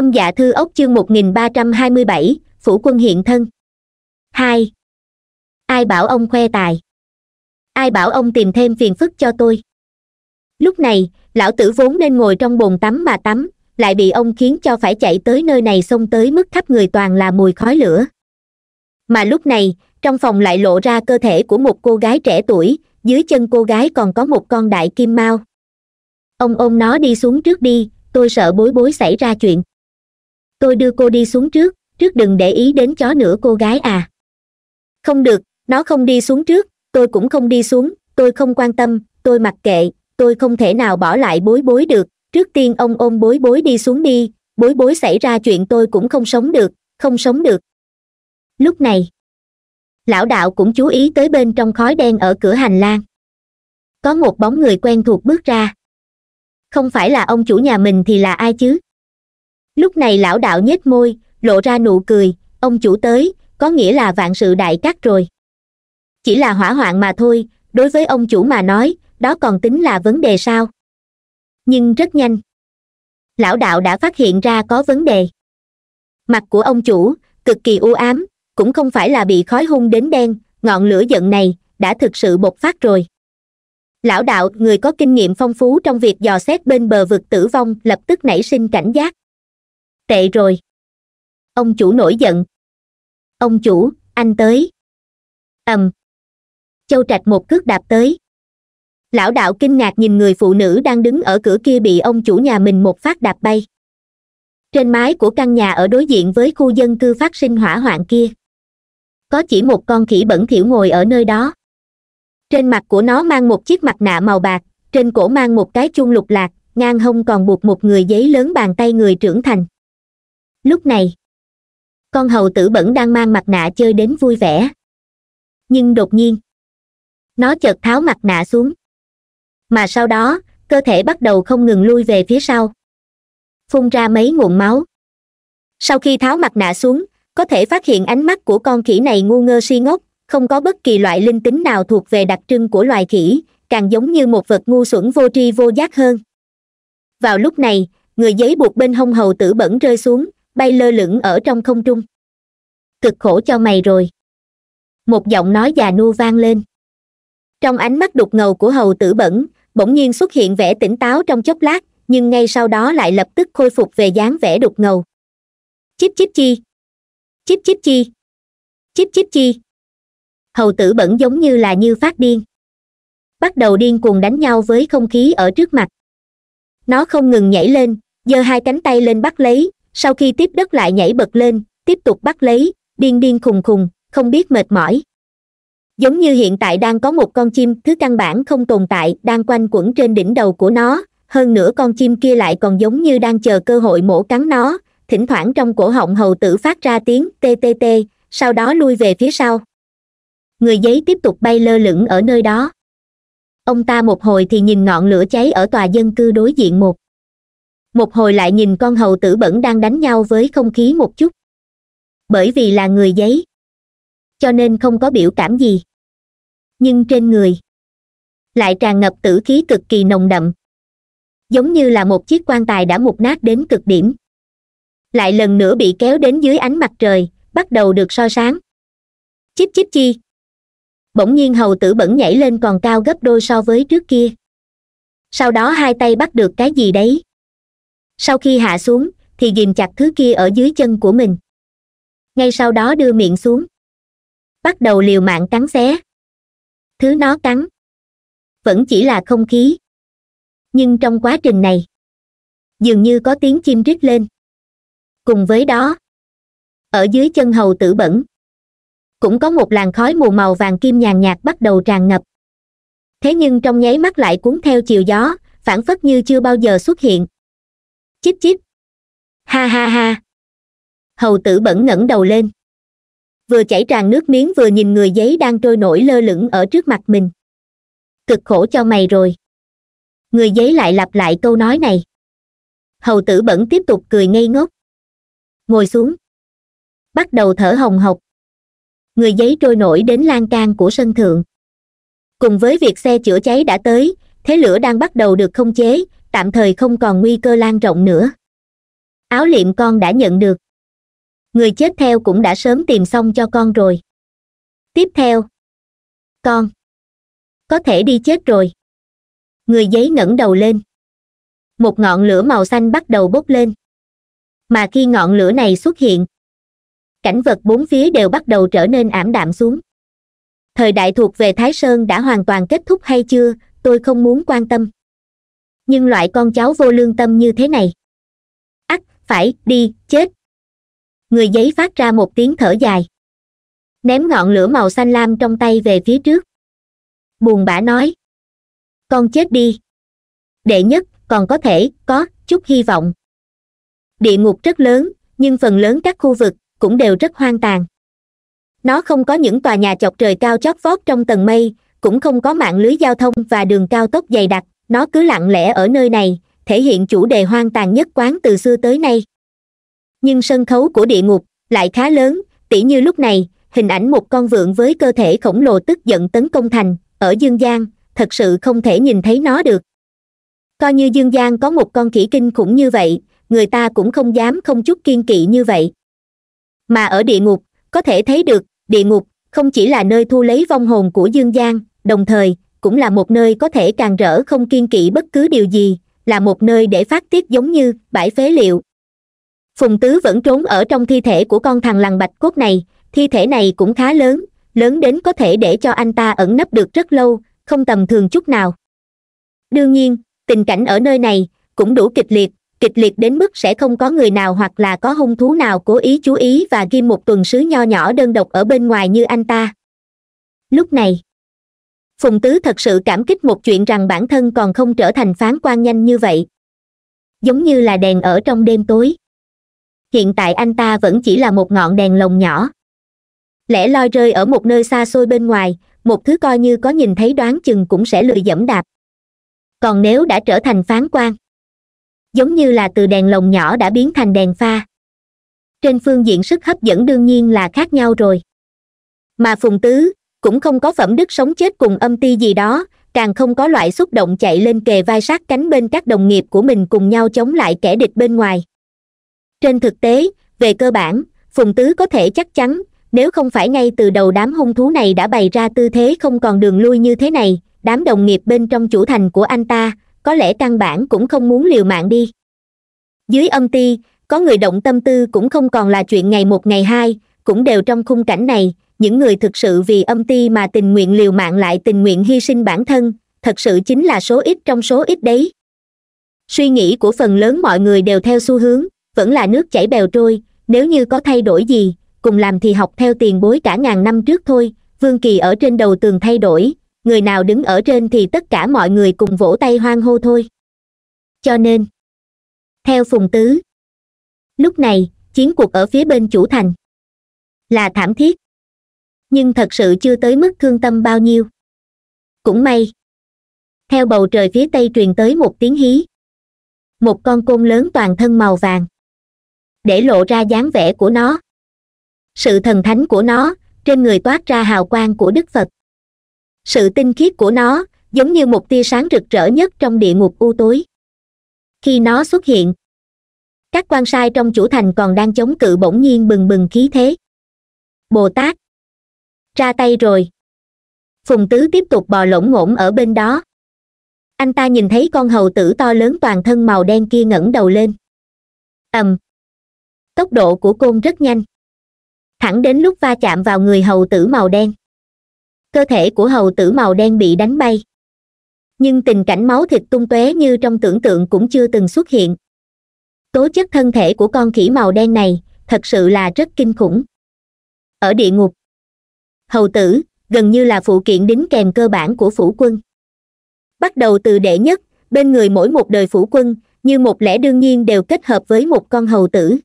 Thâm dạ thư ốc chương 1327, phủ quân hiện thân. 2. Ai bảo ông khoe tài? Ai bảo ông tìm thêm phiền phức cho tôi? Lúc này, lão tử vốn nên ngồi trong bồn tắm mà tắm, lại bị ông khiến cho phải chạy tới nơi này xông tới mức khắp người toàn là mùi khói lửa. Mà lúc này, trong phòng lại lộ ra cơ thể của một cô gái trẻ tuổi, dưới chân cô gái còn có một con đại kim mao. Ông ôm nó đi xuống trước đi, tôi sợ bối bối xảy ra chuyện tôi đưa cô đi xuống trước trước đừng để ý đến chó nữa cô gái à không được nó không đi xuống trước tôi cũng không đi xuống tôi không quan tâm tôi mặc kệ tôi không thể nào bỏ lại bối bối được trước tiên ông ôm bối bối đi xuống đi bối bối xảy ra chuyện tôi cũng không sống được không sống được lúc này lão đạo cũng chú ý tới bên trong khói đen ở cửa hành lang có một bóng người quen thuộc bước ra không phải là ông chủ nhà mình thì là ai chứ lúc này lão đạo nhếch môi lộ ra nụ cười ông chủ tới có nghĩa là vạn sự đại cát rồi chỉ là hỏa hoạn mà thôi đối với ông chủ mà nói đó còn tính là vấn đề sao nhưng rất nhanh lão đạo đã phát hiện ra có vấn đề mặt của ông chủ cực kỳ u ám cũng không phải là bị khói hung đến đen ngọn lửa giận này đã thực sự bộc phát rồi lão đạo người có kinh nghiệm phong phú trong việc dò xét bên bờ vực tử vong lập tức nảy sinh cảnh giác tệ rồi ông chủ nổi giận ông chủ anh tới ầm um. châu trạch một cước đạp tới lão đạo kinh ngạc nhìn người phụ nữ đang đứng ở cửa kia bị ông chủ nhà mình một phát đạp bay trên mái của căn nhà ở đối diện với khu dân cư phát sinh hỏa hoạn kia có chỉ một con khỉ bẩn thỉu ngồi ở nơi đó trên mặt của nó mang một chiếc mặt nạ màu bạc trên cổ mang một cái chuông lục lạc ngang hông còn buộc một người giấy lớn bàn tay người trưởng thành lúc này con hầu tử bẩn đang mang mặt nạ chơi đến vui vẻ nhưng đột nhiên nó chợt tháo mặt nạ xuống mà sau đó cơ thể bắt đầu không ngừng lui về phía sau phun ra mấy nguồn máu sau khi tháo mặt nạ xuống có thể phát hiện ánh mắt của con khỉ này ngu ngơ si ngốc không có bất kỳ loại linh tính nào thuộc về đặc trưng của loài khỉ càng giống như một vật ngu xuẩn vô tri vô giác hơn vào lúc này người giấy buộc bên hông hầu tử bẩn rơi xuống bay lơ lửng ở trong không trung cực khổ cho mày rồi một giọng nói già nua vang lên trong ánh mắt đục ngầu của hầu tử bẩn bỗng nhiên xuất hiện vẻ tỉnh táo trong chốc lát nhưng ngay sau đó lại lập tức khôi phục về dáng vẻ đục ngầu chíp chíp chi chíp chíp chi chíp chíp chi hầu tử bẩn giống như là như phát điên bắt đầu điên cuồng đánh nhau với không khí ở trước mặt nó không ngừng nhảy lên giơ hai cánh tay lên bắt lấy sau khi tiếp đất lại nhảy bật lên tiếp tục bắt lấy điên điên khùng khùng không biết mệt mỏi giống như hiện tại đang có một con chim thứ căn bản không tồn tại đang quanh quẩn trên đỉnh đầu của nó hơn nữa con chim kia lại còn giống như đang chờ cơ hội mổ cắn nó thỉnh thoảng trong cổ họng hầu tử phát ra tiếng ttt sau đó lui về phía sau người giấy tiếp tục bay lơ lửng ở nơi đó ông ta một hồi thì nhìn ngọn lửa cháy ở tòa dân cư đối diện một một hồi lại nhìn con hầu tử bẩn đang đánh nhau với không khí một chút bởi vì là người giấy cho nên không có biểu cảm gì nhưng trên người lại tràn ngập tử khí cực kỳ nồng đậm giống như là một chiếc quan tài đã mục nát đến cực điểm lại lần nữa bị kéo đến dưới ánh mặt trời bắt đầu được so sáng chíp chíp chi bỗng nhiên hầu tử bẩn nhảy lên còn cao gấp đôi so với trước kia sau đó hai tay bắt được cái gì đấy sau khi hạ xuống thì ghìm chặt thứ kia ở dưới chân của mình ngay sau đó đưa miệng xuống bắt đầu liều mạng cắn xé thứ nó cắn vẫn chỉ là không khí nhưng trong quá trình này dường như có tiếng chim rít lên cùng với đó ở dưới chân hầu tử bẩn cũng có một làn khói mù màu vàng kim nhàn nhạt bắt đầu tràn ngập thế nhưng trong nháy mắt lại cuốn theo chiều gió phản phất như chưa bao giờ xuất hiện chíp chíp ha ha ha hầu tử bẩn ngẩng đầu lên vừa chảy tràn nước miếng vừa nhìn người giấy đang trôi nổi lơ lửng ở trước mặt mình cực khổ cho mày rồi người giấy lại lặp lại câu nói này hầu tử bẩn tiếp tục cười ngây ngốc ngồi xuống bắt đầu thở hồng hộc người giấy trôi nổi đến lan can của sân thượng cùng với việc xe chữa cháy đã tới thế lửa đang bắt đầu được không chế tạm thời không còn nguy cơ lan rộng nữa áo liệm con đã nhận được người chết theo cũng đã sớm tìm xong cho con rồi tiếp theo con có thể đi chết rồi người giấy ngẩng đầu lên một ngọn lửa màu xanh bắt đầu bốc lên mà khi ngọn lửa này xuất hiện cảnh vật bốn phía đều bắt đầu trở nên ảm đạm xuống thời đại thuộc về thái sơn đã hoàn toàn kết thúc hay chưa tôi không muốn quan tâm nhưng loại con cháu vô lương tâm như thế này ắt phải đi chết người giấy phát ra một tiếng thở dài ném ngọn lửa màu xanh lam trong tay về phía trước buồn bã nói con chết đi đệ nhất còn có thể có chút hy vọng địa ngục rất lớn nhưng phần lớn các khu vực cũng đều rất hoang tàn nó không có những tòa nhà chọc trời cao chót vót trong tầng mây cũng không có mạng lưới giao thông và đường cao tốc dày đặc nó cứ lặng lẽ ở nơi này thể hiện chủ đề hoang tàn nhất quán từ xưa tới nay nhưng sân khấu của địa ngục lại khá lớn tỉ như lúc này hình ảnh một con vượn với cơ thể khổng lồ tức giận tấn công thành ở dương gian thật sự không thể nhìn thấy nó được coi như dương gian có một con khỉ kinh khủng như vậy người ta cũng không dám không chút kiên kỵ như vậy mà ở địa ngục có thể thấy được địa ngục không chỉ là nơi thu lấy vong hồn của dương gian đồng thời cũng là một nơi có thể càng rỡ không kiên kỵ bất cứ điều gì là một nơi để phát tiết giống như bãi phế liệu phùng tứ vẫn trốn ở trong thi thể của con thằng lằn bạch cốt này thi thể này cũng khá lớn lớn đến có thể để cho anh ta ẩn nấp được rất lâu không tầm thường chút nào đương nhiên tình cảnh ở nơi này cũng đủ kịch liệt kịch liệt đến mức sẽ không có người nào hoặc là có hung thú nào cố ý chú ý và ghi một tuần sứ nho nhỏ đơn độc ở bên ngoài như anh ta lúc này phùng tứ thật sự cảm kích một chuyện rằng bản thân còn không trở thành phán quan nhanh như vậy giống như là đèn ở trong đêm tối hiện tại anh ta vẫn chỉ là một ngọn đèn lồng nhỏ lẽ loi rơi ở một nơi xa xôi bên ngoài một thứ coi như có nhìn thấy đoán chừng cũng sẽ lười dẫm đạp còn nếu đã trở thành phán quan giống như là từ đèn lồng nhỏ đã biến thành đèn pha trên phương diện sức hấp dẫn đương nhiên là khác nhau rồi mà phùng tứ cũng không có phẩm đức sống chết cùng âm ti gì đó càng không có loại xúc động chạy lên kề vai sát cánh bên các đồng nghiệp của mình cùng nhau chống lại kẻ địch bên ngoài trên thực tế về cơ bản phùng tứ có thể chắc chắn nếu không phải ngay từ đầu đám hung thú này đã bày ra tư thế không còn đường lui như thế này đám đồng nghiệp bên trong chủ thành của anh ta có lẽ căn bản cũng không muốn liều mạng đi dưới âm ti có người động tâm tư cũng không còn là chuyện ngày một ngày hai cũng đều trong khung cảnh này những người thực sự vì âm ti mà tình nguyện liều mạng lại tình nguyện hy sinh bản thân thật sự chính là số ít trong số ít đấy suy nghĩ của phần lớn mọi người đều theo xu hướng vẫn là nước chảy bèo trôi nếu như có thay đổi gì cùng làm thì học theo tiền bối cả ngàn năm trước thôi vương kỳ ở trên đầu tường thay đổi người nào đứng ở trên thì tất cả mọi người cùng vỗ tay hoan hô thôi cho nên theo phùng tứ lúc này chiến cuộc ở phía bên chủ thành là thảm thiết nhưng thật sự chưa tới mức thương tâm bao nhiêu cũng may theo bầu trời phía tây truyền tới một tiếng hí một con côn lớn toàn thân màu vàng để lộ ra dáng vẻ của nó sự thần thánh của nó trên người toát ra hào quang của đức phật sự tinh khiết của nó giống như một tia sáng rực rỡ nhất trong địa ngục u tối khi nó xuất hiện các quan sai trong chủ thành còn đang chống cự bỗng nhiên bừng bừng khí thế bồ tát ra tay rồi phùng tứ tiếp tục bò lỗng ngỗng ở bên đó anh ta nhìn thấy con hầu tử to lớn toàn thân màu đen kia ngẩng đầu lên ầm tốc độ của côn rất nhanh thẳng đến lúc va chạm vào người hầu tử màu đen cơ thể của hầu tử màu đen bị đánh bay nhưng tình cảnh máu thịt tung tóe như trong tưởng tượng cũng chưa từng xuất hiện tố chất thân thể của con khỉ màu đen này thật sự là rất kinh khủng ở địa ngục hầu tử gần như là phụ kiện đính kèm cơ bản của phủ quân bắt đầu từ đệ nhất bên người mỗi một đời phủ quân như một lẽ đương nhiên đều kết hợp với một con hầu tử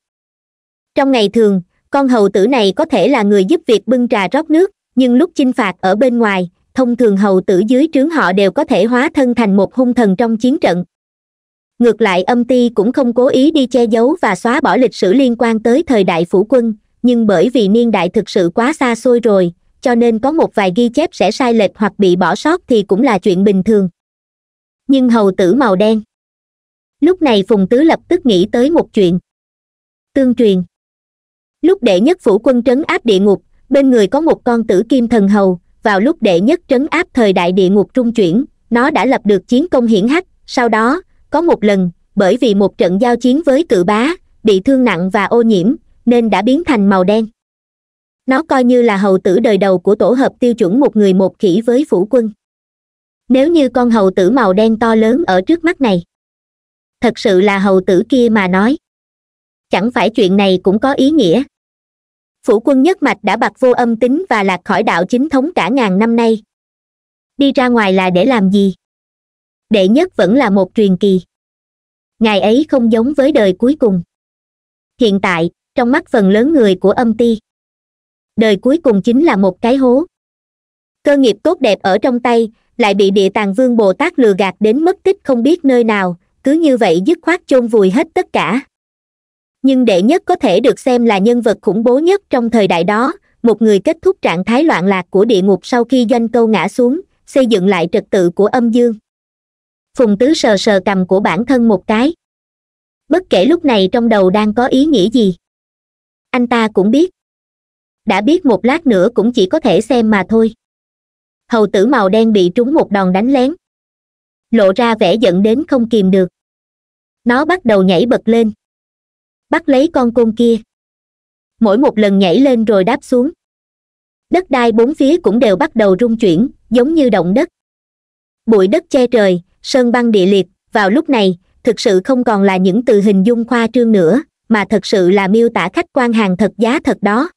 trong ngày thường con hầu tử này có thể là người giúp việc bưng trà rót nước nhưng lúc chinh phạt ở bên ngoài thông thường hầu tử dưới trướng họ đều có thể hóa thân thành một hung thần trong chiến trận ngược lại âm Ti cũng không cố ý đi che giấu và xóa bỏ lịch sử liên quan tới thời đại phủ quân nhưng bởi vì niên đại thực sự quá xa xôi rồi cho nên có một vài ghi chép sẽ sai lệch hoặc bị bỏ sót thì cũng là chuyện bình thường nhưng hầu tử màu đen lúc này phùng tứ lập tức nghĩ tới một chuyện tương truyền lúc đệ nhất phủ quân trấn áp địa ngục bên người có một con tử kim thần hầu vào lúc đệ nhất trấn áp thời đại địa ngục trung chuyển nó đã lập được chiến công hiển hách sau đó có một lần bởi vì một trận giao chiến với cự bá bị thương nặng và ô nhiễm nên đã biến thành màu đen nó coi như là hầu tử đời đầu của tổ hợp tiêu chuẩn một người một khỉ với phủ quân nếu như con hầu tử màu đen to lớn ở trước mắt này thật sự là hầu tử kia mà nói chẳng phải chuyện này cũng có ý nghĩa phủ quân nhất mạch đã bạc vô âm tính và lạc khỏi đạo chính thống cả ngàn năm nay đi ra ngoài là để làm gì đệ nhất vẫn là một truyền kỳ ngài ấy không giống với đời cuối cùng hiện tại trong mắt phần lớn người của âm ti đời cuối cùng chính là một cái hố cơ nghiệp tốt đẹp ở trong tay lại bị địa tàng vương bồ tát lừa gạt đến mất tích không biết nơi nào cứ như vậy dứt khoát chôn vùi hết tất cả nhưng đệ nhất có thể được xem là nhân vật khủng bố nhất trong thời đại đó một người kết thúc trạng thái loạn lạc của địa ngục sau khi doanh câu ngã xuống xây dựng lại trật tự của âm dương phùng tứ sờ sờ cầm của bản thân một cái bất kể lúc này trong đầu đang có ý nghĩ gì anh ta cũng biết đã biết một lát nữa cũng chỉ có thể xem mà thôi hầu tử màu đen bị trúng một đòn đánh lén lộ ra vẻ giận đến không kìm được nó bắt đầu nhảy bật lên bắt lấy con côn kia mỗi một lần nhảy lên rồi đáp xuống đất đai bốn phía cũng đều bắt đầu rung chuyển giống như động đất bụi đất che trời sơn băng địa liệt vào lúc này thực sự không còn là những từ hình dung khoa trương nữa mà thật sự là miêu tả khách quan hàng thật giá thật đó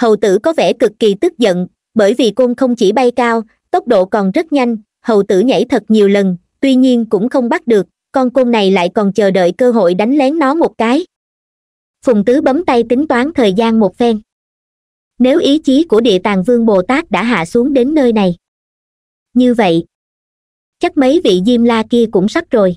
hầu tử có vẻ cực kỳ tức giận bởi vì côn không chỉ bay cao tốc độ còn rất nhanh hầu tử nhảy thật nhiều lần tuy nhiên cũng không bắt được con côn này lại còn chờ đợi cơ hội đánh lén nó một cái phùng tứ bấm tay tính toán thời gian một phen nếu ý chí của địa tàng vương bồ tát đã hạ xuống đến nơi này như vậy chắc mấy vị diêm la kia cũng sắp rồi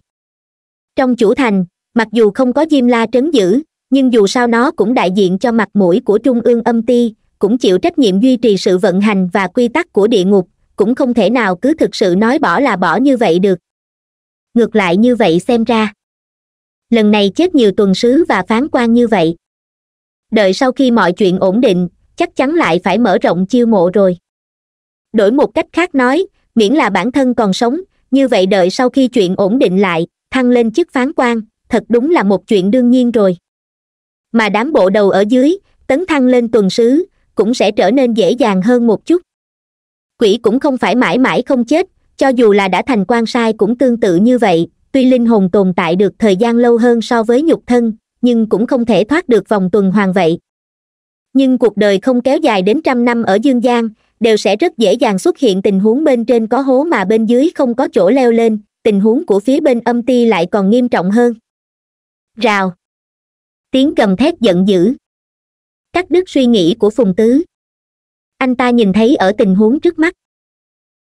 trong chủ thành mặc dù không có diêm la trấn giữ nhưng dù sao nó cũng đại diện cho mặt mũi của trung ương âm ti cũng chịu trách nhiệm duy trì sự vận hành và quy tắc của địa ngục cũng không thể nào cứ thực sự nói bỏ là bỏ như vậy được ngược lại như vậy xem ra lần này chết nhiều tuần sứ và phán quan như vậy đợi sau khi mọi chuyện ổn định chắc chắn lại phải mở rộng chiêu mộ rồi đổi một cách khác nói miễn là bản thân còn sống như vậy đợi sau khi chuyện ổn định lại thăng lên chức phán quan thật đúng là một chuyện đương nhiên rồi mà đám bộ đầu ở dưới tấn thăng lên tuần sứ cũng sẽ trở nên dễ dàng hơn một chút quỷ cũng không phải mãi mãi không chết cho dù là đã thành quan sai cũng tương tự như vậy tuy linh hồn tồn tại được thời gian lâu hơn so với nhục thân nhưng cũng không thể thoát được vòng tuần hoàn vậy nhưng cuộc đời không kéo dài đến trăm năm ở dương gian đều sẽ rất dễ dàng xuất hiện tình huống bên trên có hố mà bên dưới không có chỗ leo lên tình huống của phía bên âm ti lại còn nghiêm trọng hơn rào tiếng gầm thét giận dữ cắt đứt suy nghĩ của phùng tứ anh ta nhìn thấy ở tình huống trước mắt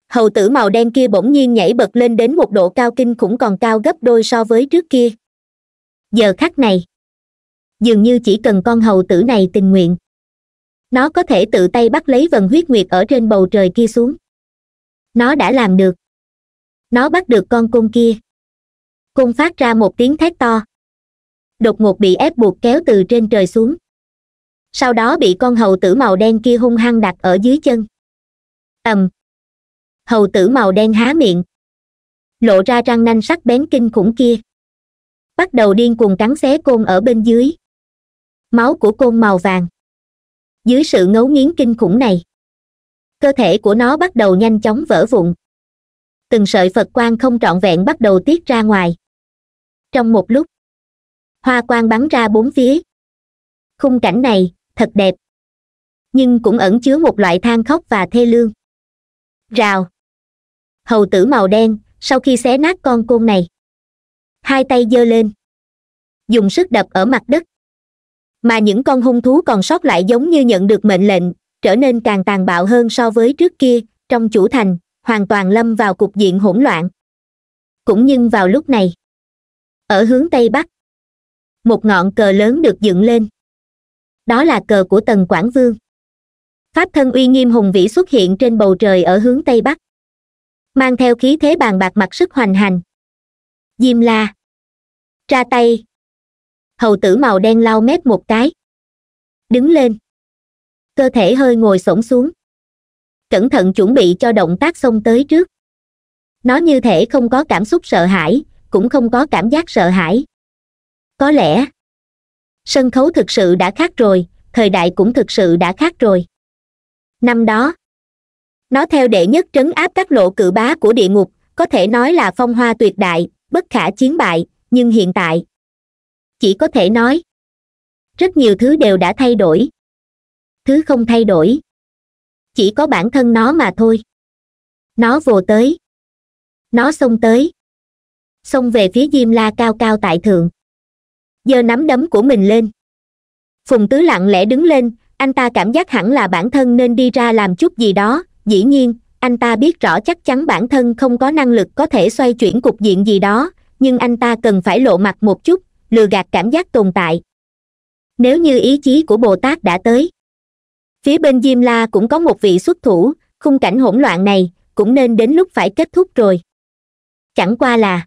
hầu tử màu đen kia bỗng nhiên nhảy bật lên đến một độ cao kinh khủng còn cao gấp đôi so với trước kia giờ khắc này dường như chỉ cần con hầu tử này tình nguyện nó có thể tự tay bắt lấy vần huyết nguyệt ở trên bầu trời kia xuống nó đã làm được nó bắt được con côn kia côn phát ra một tiếng thét to đột ngột bị ép buộc kéo từ trên trời xuống sau đó bị con hầu tử màu đen kia hung hăng đặt ở dưới chân ầm um. hầu tử màu đen há miệng lộ ra răng nanh sắc bén kinh khủng kia bắt đầu điên cuồng cắn xé côn ở bên dưới máu của côn màu vàng dưới sự ngấu nghiến kinh khủng này cơ thể của nó bắt đầu nhanh chóng vỡ vụn từng sợi phật quan không trọn vẹn bắt đầu tiết ra ngoài trong một lúc hoa quang bắn ra bốn phía khung cảnh này thật đẹp nhưng cũng ẩn chứa một loại than khóc và thê lương rào hầu tử màu đen sau khi xé nát con côn này hai tay giơ lên dùng sức đập ở mặt đất mà những con hung thú còn sót lại giống như nhận được mệnh lệnh trở nên càng tàn bạo hơn so với trước kia trong chủ thành hoàn toàn lâm vào cục diện hỗn loạn cũng nhưng vào lúc này ở hướng tây bắc một ngọn cờ lớn được dựng lên đó là cờ của tần quảng vương pháp thân uy nghiêm hùng vĩ xuất hiện trên bầu trời ở hướng tây bắc mang theo khí thế bàn bạc mặt sức hoành hành diêm la ra tay hầu tử màu đen lau mép một cái đứng lên cơ thể hơi ngồi s xuống cẩn thận chuẩn bị cho động tác xông tới trước nó như thể không có cảm xúc sợ hãi cũng không có cảm giác sợ hãi có lẽ sân khấu thực sự đã khác rồi thời đại cũng thực sự đã khác rồi năm đó nó theo đệ nhất trấn áp các lộ cự bá của địa ngục có thể nói là phong hoa tuyệt đại bất khả chiến bại nhưng hiện tại chỉ có thể nói rất nhiều thứ đều đã thay đổi thứ không thay đổi chỉ có bản thân nó mà thôi nó vồ tới nó xông tới xông về phía diêm la cao cao tại thượng giơ nắm đấm của mình lên phùng tứ lặng lẽ đứng lên anh ta cảm giác hẳn là bản thân nên đi ra làm chút gì đó dĩ nhiên anh ta biết rõ chắc chắn bản thân không có năng lực có thể xoay chuyển cục diện gì đó nhưng anh ta cần phải lộ mặt một chút lừa gạt cảm giác tồn tại nếu như ý chí của bồ tát đã tới phía bên diêm la cũng có một vị xuất thủ khung cảnh hỗn loạn này cũng nên đến lúc phải kết thúc rồi chẳng qua là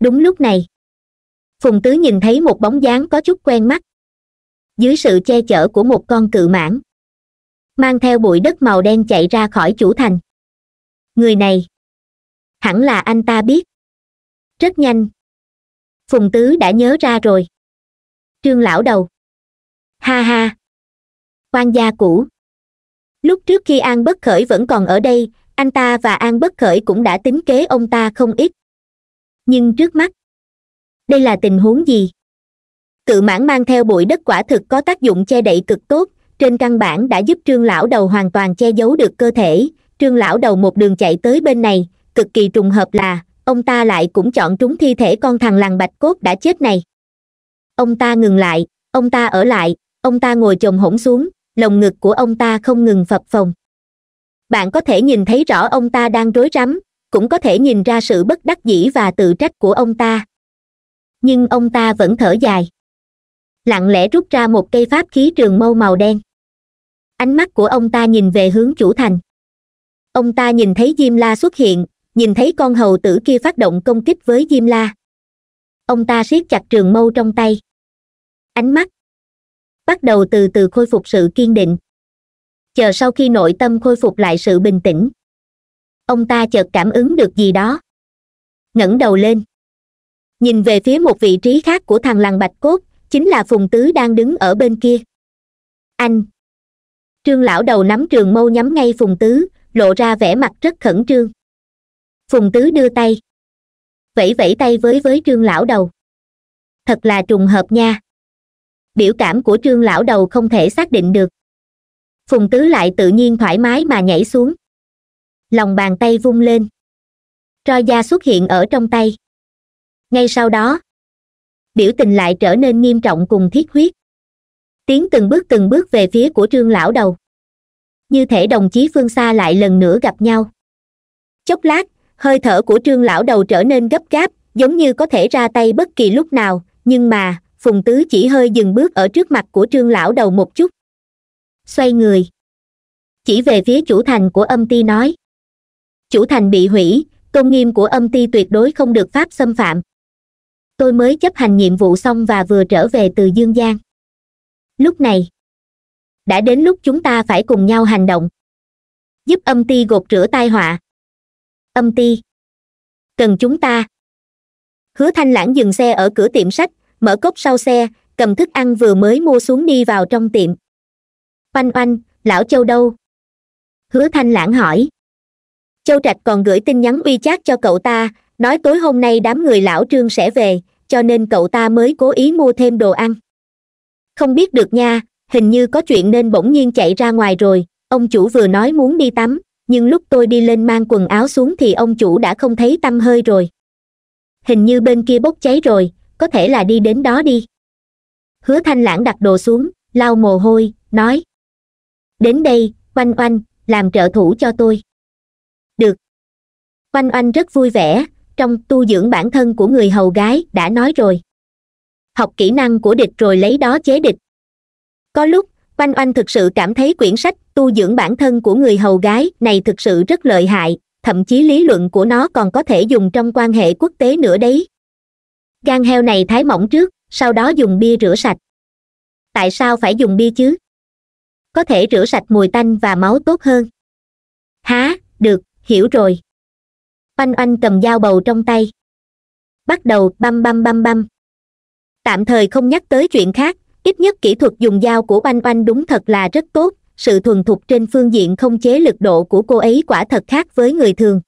đúng lúc này phùng tứ nhìn thấy một bóng dáng có chút quen mắt dưới sự che chở của một con cự mãng mang theo bụi đất màu đen chạy ra khỏi chủ thành người này hẳn là anh ta biết rất nhanh phùng tứ đã nhớ ra rồi trương lão đầu ha ha quan gia cũ lúc trước khi an bất khởi vẫn còn ở đây anh ta và an bất khởi cũng đã tính kế ông ta không ít nhưng trước mắt đây là tình huống gì cự mãn mang theo bụi đất quả thực có tác dụng che đậy cực tốt trên căn bản đã giúp trương lão đầu hoàn toàn che giấu được cơ thể trương lão đầu một đường chạy tới bên này cực kỳ trùng hợp là ông ta lại cũng chọn trúng thi thể con thằng làng bạch cốt đã chết này ông ta ngừng lại ông ta ở lại ông ta ngồi chồng hổn xuống lồng ngực của ông ta không ngừng phập phồng bạn có thể nhìn thấy rõ ông ta đang rối rắm cũng có thể nhìn ra sự bất đắc dĩ và tự trách của ông ta nhưng ông ta vẫn thở dài lặng lẽ rút ra một cây pháp khí trường mâu màu đen ánh mắt của ông ta nhìn về hướng chủ thành ông ta nhìn thấy diêm la xuất hiện nhìn thấy con hầu tử kia phát động công kích với diêm la ông ta siết chặt trường mâu trong tay ánh mắt bắt đầu từ từ khôi phục sự kiên định chờ sau khi nội tâm khôi phục lại sự bình tĩnh ông ta chợt cảm ứng được gì đó ngẩng đầu lên nhìn về phía một vị trí khác của thằng làng bạch cốt chính là phùng tứ đang đứng ở bên kia anh trương lão đầu nắm trường mâu nhắm ngay phùng tứ lộ ra vẻ mặt rất khẩn trương phùng tứ đưa tay vẫy vẫy tay với với trương lão đầu thật là trùng hợp nha biểu cảm của trương lão đầu không thể xác định được phùng tứ lại tự nhiên thoải mái mà nhảy xuống lòng bàn tay vung lên roi da xuất hiện ở trong tay ngay sau đó biểu tình lại trở nên nghiêm trọng cùng thiết huyết tiến từng bước từng bước về phía của trương lão đầu như thể đồng chí phương xa lại lần nữa gặp nhau chốc lát hơi thở của trương lão đầu trở nên gấp gáp giống như có thể ra tay bất kỳ lúc nào nhưng mà phùng tứ chỉ hơi dừng bước ở trước mặt của trương lão đầu một chút xoay người chỉ về phía chủ thành của âm ti nói chủ thành bị hủy tôn nghiêm của âm ti tuyệt đối không được pháp xâm phạm tôi mới chấp hành nhiệm vụ xong và vừa trở về từ dương giang lúc này đã đến lúc chúng ta phải cùng nhau hành động giúp âm ti gột rửa tai họa âm ti cần chúng ta hứa thanh lãng dừng xe ở cửa tiệm sách mở cốc sau xe cầm thức ăn vừa mới mua xuống đi vào trong tiệm oanh oanh lão châu đâu hứa thanh lãng hỏi châu trạch còn gửi tin nhắn uy chát cho cậu ta nói tối hôm nay đám người lão trương sẽ về cho nên cậu ta mới cố ý mua thêm đồ ăn không biết được nha hình như có chuyện nên bỗng nhiên chạy ra ngoài rồi ông chủ vừa nói muốn đi tắm nhưng lúc tôi đi lên mang quần áo xuống thì ông chủ đã không thấy tâm hơi rồi hình như bên kia bốc cháy rồi có thể là đi đến đó đi hứa thanh lãng đặt đồ xuống lau mồ hôi nói đến đây oanh oanh làm trợ thủ cho tôi được oanh oanh rất vui vẻ trong tu dưỡng bản thân của người hầu gái đã nói rồi học kỹ năng của địch rồi lấy đó chế địch có lúc oanh oanh thực sự cảm thấy quyển sách tu dưỡng bản thân của người hầu gái này thực sự rất lợi hại thậm chí lý luận của nó còn có thể dùng trong quan hệ quốc tế nữa đấy gan heo này thái mỏng trước sau đó dùng bia rửa sạch tại sao phải dùng bia chứ có thể rửa sạch mùi tanh và máu tốt hơn há được hiểu rồi oanh oanh cầm dao bầu trong tay bắt đầu băm băm băm băm tạm thời không nhắc tới chuyện khác ít nhất kỹ thuật dùng dao của oanh oanh đúng thật là rất tốt sự thuần thục trên phương diện không chế lực độ của cô ấy quả thật khác với người thường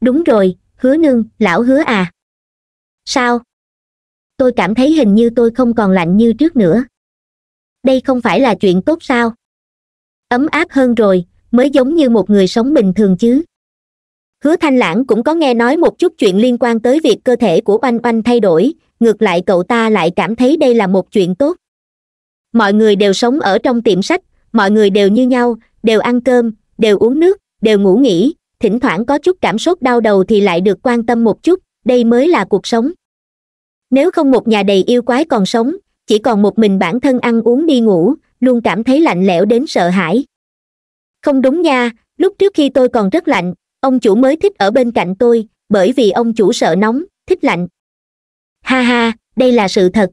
đúng rồi hứa nương lão hứa à sao tôi cảm thấy hình như tôi không còn lạnh như trước nữa đây không phải là chuyện tốt sao ấm áp hơn rồi mới giống như một người sống bình thường chứ hứa thanh lãng cũng có nghe nói một chút chuyện liên quan tới việc cơ thể của oanh oanh thay đổi ngược lại cậu ta lại cảm thấy đây là một chuyện tốt mọi người đều sống ở trong tiệm sách mọi người đều như nhau đều ăn cơm đều uống nước đều ngủ nghỉ thỉnh thoảng có chút cảm sốt đau đầu thì lại được quan tâm một chút đây mới là cuộc sống nếu không một nhà đầy yêu quái còn sống chỉ còn một mình bản thân ăn uống đi ngủ luôn cảm thấy lạnh lẽo đến sợ hãi không đúng nha lúc trước khi tôi còn rất lạnh ông chủ mới thích ở bên cạnh tôi bởi vì ông chủ sợ nóng thích lạnh ha ha đây là sự thật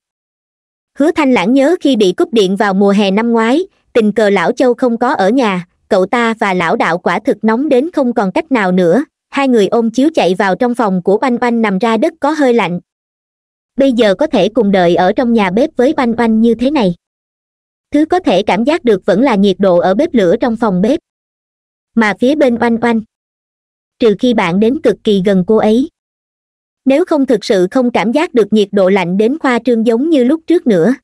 hứa thanh lãng nhớ khi bị cúp điện vào mùa hè năm ngoái tình cờ lão châu không có ở nhà cậu ta và lão đạo quả thực nóng đến không còn cách nào nữa hai người ôm chiếu chạy vào trong phòng của oanh oanh nằm ra đất có hơi lạnh bây giờ có thể cùng đợi ở trong nhà bếp với oanh oanh như thế này thứ có thể cảm giác được vẫn là nhiệt độ ở bếp lửa trong phòng bếp mà phía bên oanh oanh trừ khi bạn đến cực kỳ gần cô ấy nếu không thực sự không cảm giác được nhiệt độ lạnh đến khoa trương giống như lúc trước nữa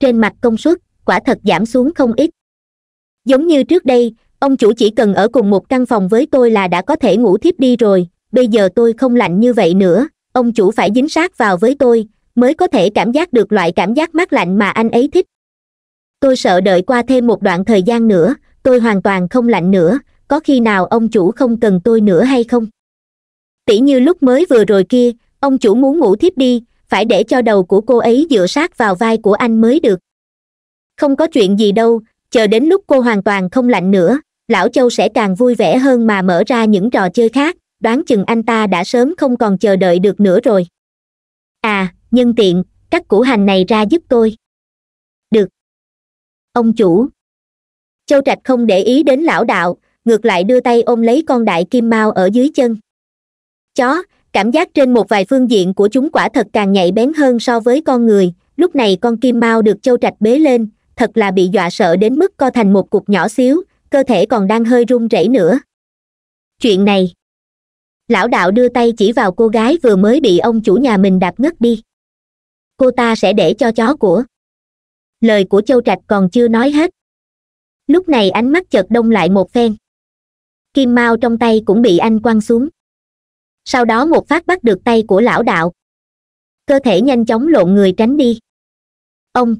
trên mặt công suất quả thật giảm xuống không ít giống như trước đây ông chủ chỉ cần ở cùng một căn phòng với tôi là đã có thể ngủ thiếp đi rồi bây giờ tôi không lạnh như vậy nữa ông chủ phải dính sát vào với tôi mới có thể cảm giác được loại cảm giác mát lạnh mà anh ấy thích tôi sợ đợi qua thêm một đoạn thời gian nữa tôi hoàn toàn không lạnh nữa có khi nào ông chủ không cần tôi nữa hay không Tỷ như lúc mới vừa rồi kia ông chủ muốn ngủ thiếp đi phải để cho đầu của cô ấy dựa sát vào vai của anh mới được không có chuyện gì đâu chờ đến lúc cô hoàn toàn không lạnh nữa lão châu sẽ càng vui vẻ hơn mà mở ra những trò chơi khác đoán chừng anh ta đã sớm không còn chờ đợi được nữa rồi à nhân tiện cắt củ hành này ra giúp tôi được ông chủ châu trạch không để ý đến lão đạo ngược lại đưa tay ôm lấy con đại kim mao ở dưới chân chó cảm giác trên một vài phương diện của chúng quả thật càng nhạy bén hơn so với con người lúc này con kim mao được châu trạch bế lên thật là bị dọa sợ đến mức co thành một cục nhỏ xíu cơ thể còn đang hơi run rẩy nữa chuyện này lão đạo đưa tay chỉ vào cô gái vừa mới bị ông chủ nhà mình đạp ngất đi cô ta sẽ để cho chó của lời của châu trạch còn chưa nói hết lúc này ánh mắt chợt đông lại một phen kim mao trong tay cũng bị anh quăng xuống sau đó một phát bắt được tay của lão đạo cơ thể nhanh chóng lộn người tránh đi ông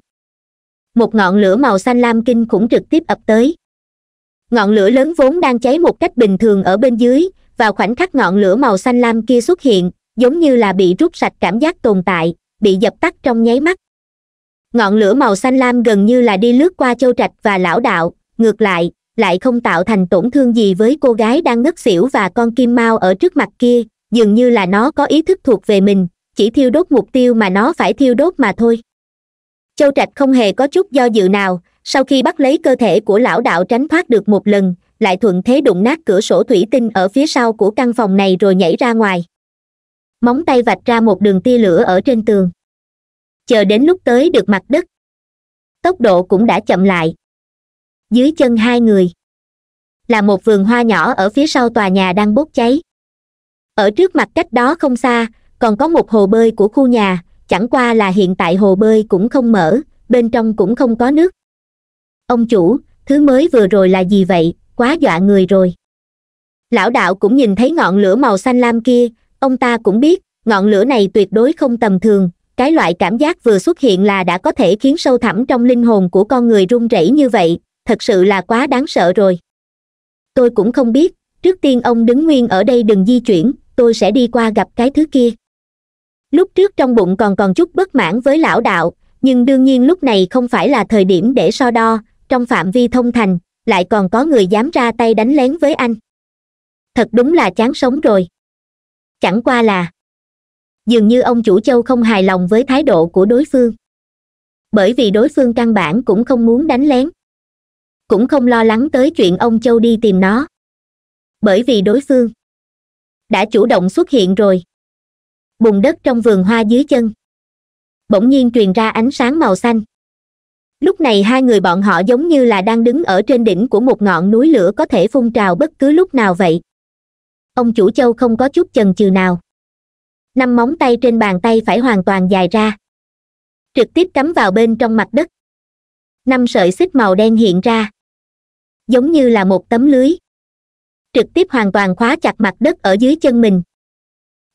một ngọn lửa màu xanh lam kinh khủng trực tiếp ập tới ngọn lửa lớn vốn đang cháy một cách bình thường ở bên dưới vào khoảnh khắc ngọn lửa màu xanh lam kia xuất hiện giống như là bị rút sạch cảm giác tồn tại bị dập tắt trong nháy mắt ngọn lửa màu xanh lam gần như là đi lướt qua châu trạch và lão đạo ngược lại lại không tạo thành tổn thương gì với cô gái đang ngất xỉu và con kim mao ở trước mặt kia dường như là nó có ý thức thuộc về mình chỉ thiêu đốt mục tiêu mà nó phải thiêu đốt mà thôi châu trạch không hề có chút do dự nào sau khi bắt lấy cơ thể của lão đạo tránh thoát được một lần lại thuận thế đụng nát cửa sổ thủy tinh ở phía sau của căn phòng này rồi nhảy ra ngoài móng tay vạch ra một đường tia lửa ở trên tường chờ đến lúc tới được mặt đất tốc độ cũng đã chậm lại dưới chân hai người là một vườn hoa nhỏ ở phía sau tòa nhà đang bốc cháy ở trước mặt cách đó không xa còn có một hồ bơi của khu nhà chẳng qua là hiện tại hồ bơi cũng không mở bên trong cũng không có nước ông chủ thứ mới vừa rồi là gì vậy quá dọa người rồi lão đạo cũng nhìn thấy ngọn lửa màu xanh lam kia ông ta cũng biết ngọn lửa này tuyệt đối không tầm thường cái loại cảm giác vừa xuất hiện là đã có thể khiến sâu thẳm trong linh hồn của con người run rẩy như vậy thật sự là quá đáng sợ rồi tôi cũng không biết trước tiên ông đứng nguyên ở đây đừng di chuyển tôi sẽ đi qua gặp cái thứ kia lúc trước trong bụng còn còn chút bất mãn với lão đạo nhưng đương nhiên lúc này không phải là thời điểm để so đo trong phạm vi thông thành lại còn có người dám ra tay đánh lén với anh thật đúng là chán sống rồi chẳng qua là dường như ông chủ châu không hài lòng với thái độ của đối phương bởi vì đối phương căn bản cũng không muốn đánh lén cũng không lo lắng tới chuyện ông châu đi tìm nó bởi vì đối phương đã chủ động xuất hiện rồi bùn đất trong vườn hoa dưới chân bỗng nhiên truyền ra ánh sáng màu xanh lúc này hai người bọn họ giống như là đang đứng ở trên đỉnh của một ngọn núi lửa có thể phun trào bất cứ lúc nào vậy ông chủ châu không có chút chần chừ nào năm móng tay trên bàn tay phải hoàn toàn dài ra trực tiếp cắm vào bên trong mặt đất năm sợi xích màu đen hiện ra giống như là một tấm lưới trực tiếp hoàn toàn khóa chặt mặt đất ở dưới chân mình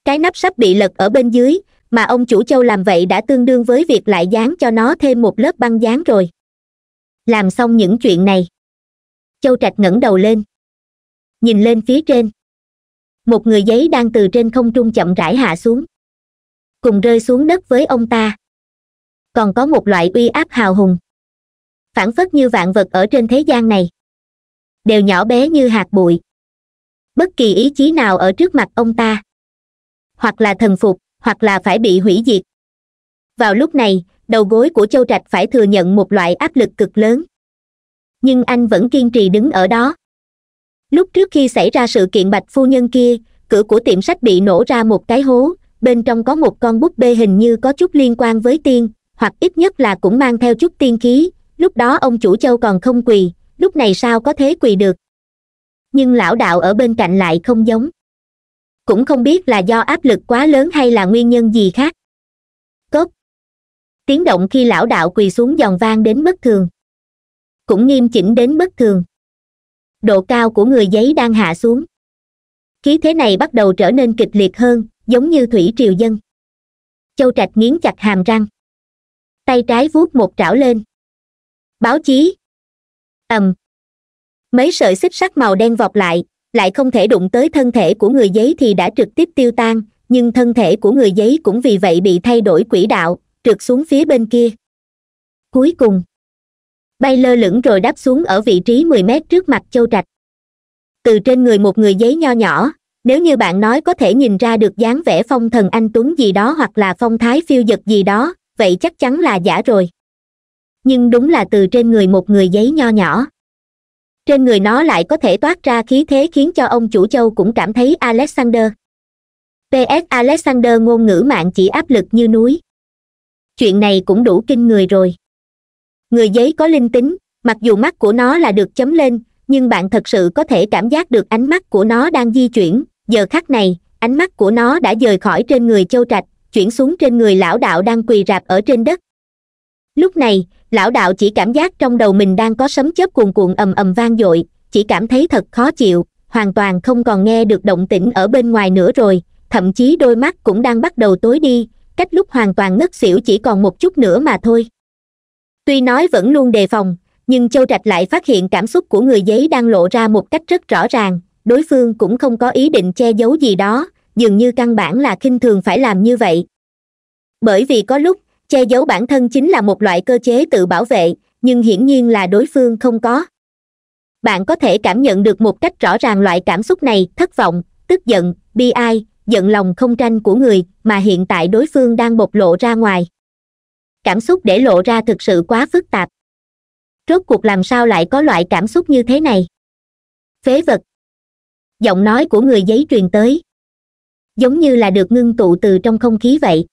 cái nắp sắp bị lật ở bên dưới mà ông chủ châu làm vậy đã tương đương với việc lại dán cho nó thêm một lớp băng dán rồi làm xong những chuyện này châu trạch ngẩng đầu lên nhìn lên phía trên một người giấy đang từ trên không trung chậm rãi hạ xuống cùng rơi xuống đất với ông ta còn có một loại uy áp hào hùng phản phất như vạn vật ở trên thế gian này đều nhỏ bé như hạt bụi bất kỳ ý chí nào ở trước mặt ông ta hoặc là thần phục hoặc là phải bị hủy diệt vào lúc này đầu gối của châu trạch phải thừa nhận một loại áp lực cực lớn nhưng anh vẫn kiên trì đứng ở đó lúc trước khi xảy ra sự kiện bạch phu nhân kia cửa của tiệm sách bị nổ ra một cái hố bên trong có một con búp bê hình như có chút liên quan với tiên hoặc ít nhất là cũng mang theo chút tiên khí lúc đó ông chủ châu còn không quỳ lúc này sao có thế quỳ được nhưng lão đạo ở bên cạnh lại không giống cũng không biết là do áp lực quá lớn hay là nguyên nhân gì khác cốc tiếng động khi lão đạo quỳ xuống giòn vang đến bất thường cũng nghiêm chỉnh đến bất thường độ cao của người giấy đang hạ xuống khí thế này bắt đầu trở nên kịch liệt hơn giống như thủy triều dân châu trạch nghiến chặt hàm răng tay trái vuốt một trảo lên báo chí ầm mấy sợi xích sắt màu đen vọt lại lại không thể đụng tới thân thể của người giấy thì đã trực tiếp tiêu tan nhưng thân thể của người giấy cũng vì vậy bị thay đổi quỹ đạo trượt xuống phía bên kia cuối cùng bay lơ lửng rồi đáp xuống ở vị trí mười mét trước mặt châu trạch từ trên người một người giấy nho nhỏ nếu như bạn nói có thể nhìn ra được dáng vẻ phong thần anh tuấn gì đó hoặc là phong thái phiêu dật gì đó vậy chắc chắn là giả rồi nhưng đúng là từ trên người một người giấy nho nhỏ trên người nó lại có thể toát ra khí thế khiến cho ông chủ châu cũng cảm thấy alexander P.S alexander ngôn ngữ mạng chỉ áp lực như núi chuyện này cũng đủ kinh người rồi người giấy có linh tính mặc dù mắt của nó là được chấm lên nhưng bạn thật sự có thể cảm giác được ánh mắt của nó đang di chuyển giờ khắc này ánh mắt của nó đã rời khỏi trên người châu trạch chuyển xuống trên người lão đạo đang quỳ rạp ở trên đất lúc này lão đạo chỉ cảm giác trong đầu mình đang có sấm chớp cuồn cuộn ầm ầm vang dội chỉ cảm thấy thật khó chịu hoàn toàn không còn nghe được động tĩnh ở bên ngoài nữa rồi thậm chí đôi mắt cũng đang bắt đầu tối đi cách lúc hoàn toàn ngất xỉu chỉ còn một chút nữa mà thôi tuy nói vẫn luôn đề phòng nhưng châu trạch lại phát hiện cảm xúc của người giấy đang lộ ra một cách rất rõ ràng đối phương cũng không có ý định che giấu gì đó dường như căn bản là khinh thường phải làm như vậy bởi vì có lúc che giấu bản thân chính là một loại cơ chế tự bảo vệ nhưng hiển nhiên là đối phương không có bạn có thể cảm nhận được một cách rõ ràng loại cảm xúc này thất vọng tức giận bi ai giận lòng không tranh của người mà hiện tại đối phương đang bộc lộ ra ngoài cảm xúc để lộ ra thực sự quá phức tạp rốt cuộc làm sao lại có loại cảm xúc như thế này phế vật giọng nói của người giấy truyền tới giống như là được ngưng tụ từ trong không khí vậy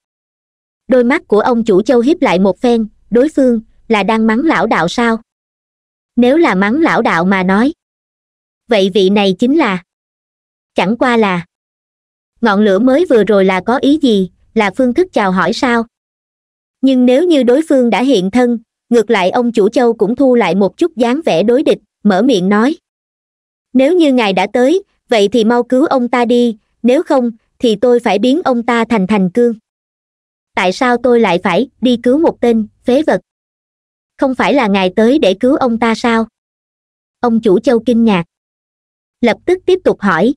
đôi mắt của ông chủ châu hiếp lại một phen đối phương là đang mắng lão đạo sao nếu là mắng lão đạo mà nói vậy vị này chính là chẳng qua là ngọn lửa mới vừa rồi là có ý gì là phương thức chào hỏi sao nhưng nếu như đối phương đã hiện thân ngược lại ông chủ châu cũng thu lại một chút dáng vẻ đối địch mở miệng nói nếu như ngài đã tới vậy thì mau cứu ông ta đi nếu không thì tôi phải biến ông ta thành thành cương tại sao tôi lại phải đi cứu một tên phế vật không phải là ngài tới để cứu ông ta sao ông chủ châu kinh ngạc lập tức tiếp tục hỏi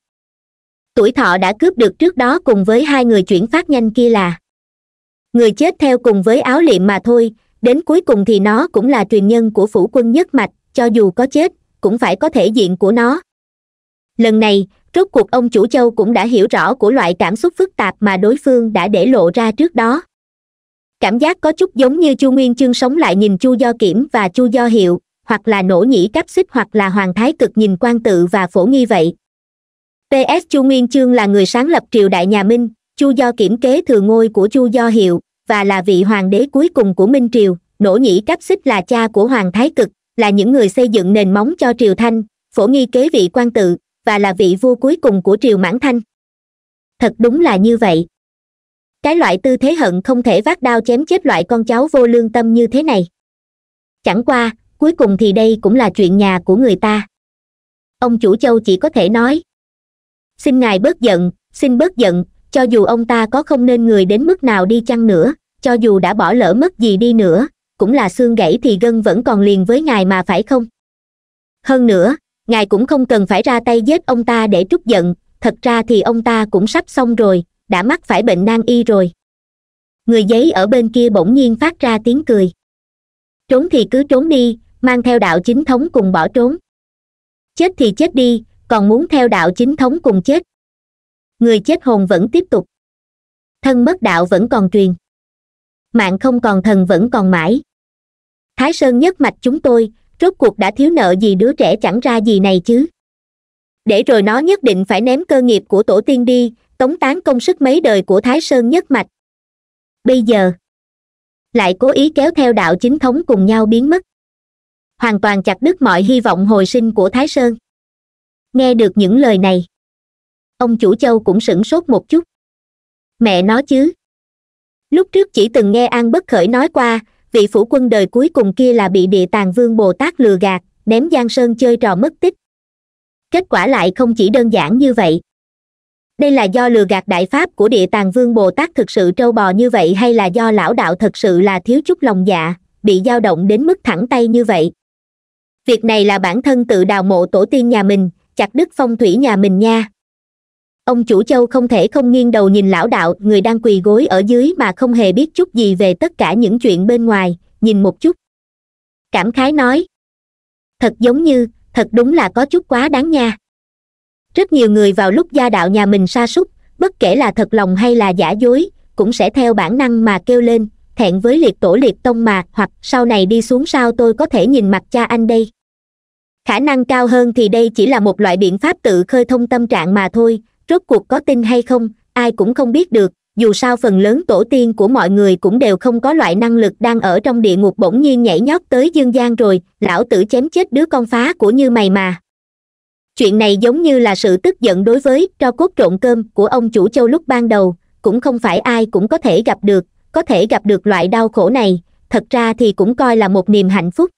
tuổi thọ đã cướp được trước đó cùng với hai người chuyển phát nhanh kia là người chết theo cùng với áo liệm mà thôi đến cuối cùng thì nó cũng là truyền nhân của phủ quân nhất mạch cho dù có chết cũng phải có thể diện của nó lần này rốt cuộc ông chủ châu cũng đã hiểu rõ của loại cảm xúc phức tạp mà đối phương đã để lộ ra trước đó cảm giác có chút giống như chu nguyên chương sống lại nhìn chu do kiểm và chu do hiệu hoặc là nổ nhĩ cáp xích hoặc là hoàng thái cực nhìn quan tự và phổ nghi vậy ps chu nguyên chương là người sáng lập triều đại nhà minh chu do kiểm kế thừa ngôi của chu do hiệu và là vị hoàng đế cuối cùng của minh triều nổ nhĩ cáp xích là cha của hoàng thái cực là những người xây dựng nền móng cho triều thanh phổ nghi kế vị quan tự và là vị vua cuối cùng của triều mãn thanh thật đúng là như vậy cái loại tư thế hận không thể vác đao chém chết loại con cháu vô lương tâm như thế này chẳng qua cuối cùng thì đây cũng là chuyện nhà của người ta ông chủ châu chỉ có thể nói xin ngài bớt giận xin bớt giận cho dù ông ta có không nên người đến mức nào đi chăng nữa cho dù đã bỏ lỡ mất gì đi nữa cũng là xương gãy thì gân vẫn còn liền với ngài mà phải không hơn nữa ngài cũng không cần phải ra tay giết ông ta để trút giận thật ra thì ông ta cũng sắp xong rồi đã mắc phải bệnh nan y rồi người giấy ở bên kia bỗng nhiên phát ra tiếng cười trốn thì cứ trốn đi mang theo đạo chính thống cùng bỏ trốn chết thì chết đi còn muốn theo đạo chính thống cùng chết người chết hồn vẫn tiếp tục thân mất đạo vẫn còn truyền mạng không còn thần vẫn còn mãi thái sơn nhất mạch chúng tôi rốt cuộc đã thiếu nợ gì đứa trẻ chẳng ra gì này chứ để rồi nó nhất định phải ném cơ nghiệp của tổ tiên đi tống tán công sức mấy đời của thái sơn nhất mạch bây giờ lại cố ý kéo theo đạo chính thống cùng nhau biến mất hoàn toàn chặt đứt mọi hy vọng hồi sinh của thái sơn nghe được những lời này ông chủ châu cũng sửng sốt một chút mẹ nó chứ lúc trước chỉ từng nghe an bất khởi nói qua vị phủ quân đời cuối cùng kia là bị địa tàng vương bồ tát lừa gạt ném giang sơn chơi trò mất tích kết quả lại không chỉ đơn giản như vậy đây là do lừa gạt đại pháp của địa tàng vương bồ tát thực sự trâu bò như vậy hay là do lão đạo thật sự là thiếu chút lòng dạ bị dao động đến mức thẳng tay như vậy việc này là bản thân tự đào mộ tổ tiên nhà mình chặt đứt phong thủy nhà mình nha ông chủ châu không thể không nghiêng đầu nhìn lão đạo người đang quỳ gối ở dưới mà không hề biết chút gì về tất cả những chuyện bên ngoài nhìn một chút cảm khái nói thật giống như thật đúng là có chút quá đáng nha rất nhiều người vào lúc gia đạo nhà mình sa sút bất kể là thật lòng hay là giả dối cũng sẽ theo bản năng mà kêu lên thẹn với liệt tổ liệt tông mà hoặc sau này đi xuống sao tôi có thể nhìn mặt cha anh đây khả năng cao hơn thì đây chỉ là một loại biện pháp tự khơi thông tâm trạng mà thôi rốt cuộc có tin hay không ai cũng không biết được dù sao phần lớn tổ tiên của mọi người cũng đều không có loại năng lực đang ở trong địa ngục bỗng nhiên nhảy nhót tới dương gian rồi lão tử chém chết đứa con phá của như mày mà chuyện này giống như là sự tức giận đối với cho cốt trộn cơm của ông chủ châu lúc ban đầu cũng không phải ai cũng có thể gặp được có thể gặp được loại đau khổ này thật ra thì cũng coi là một niềm hạnh phúc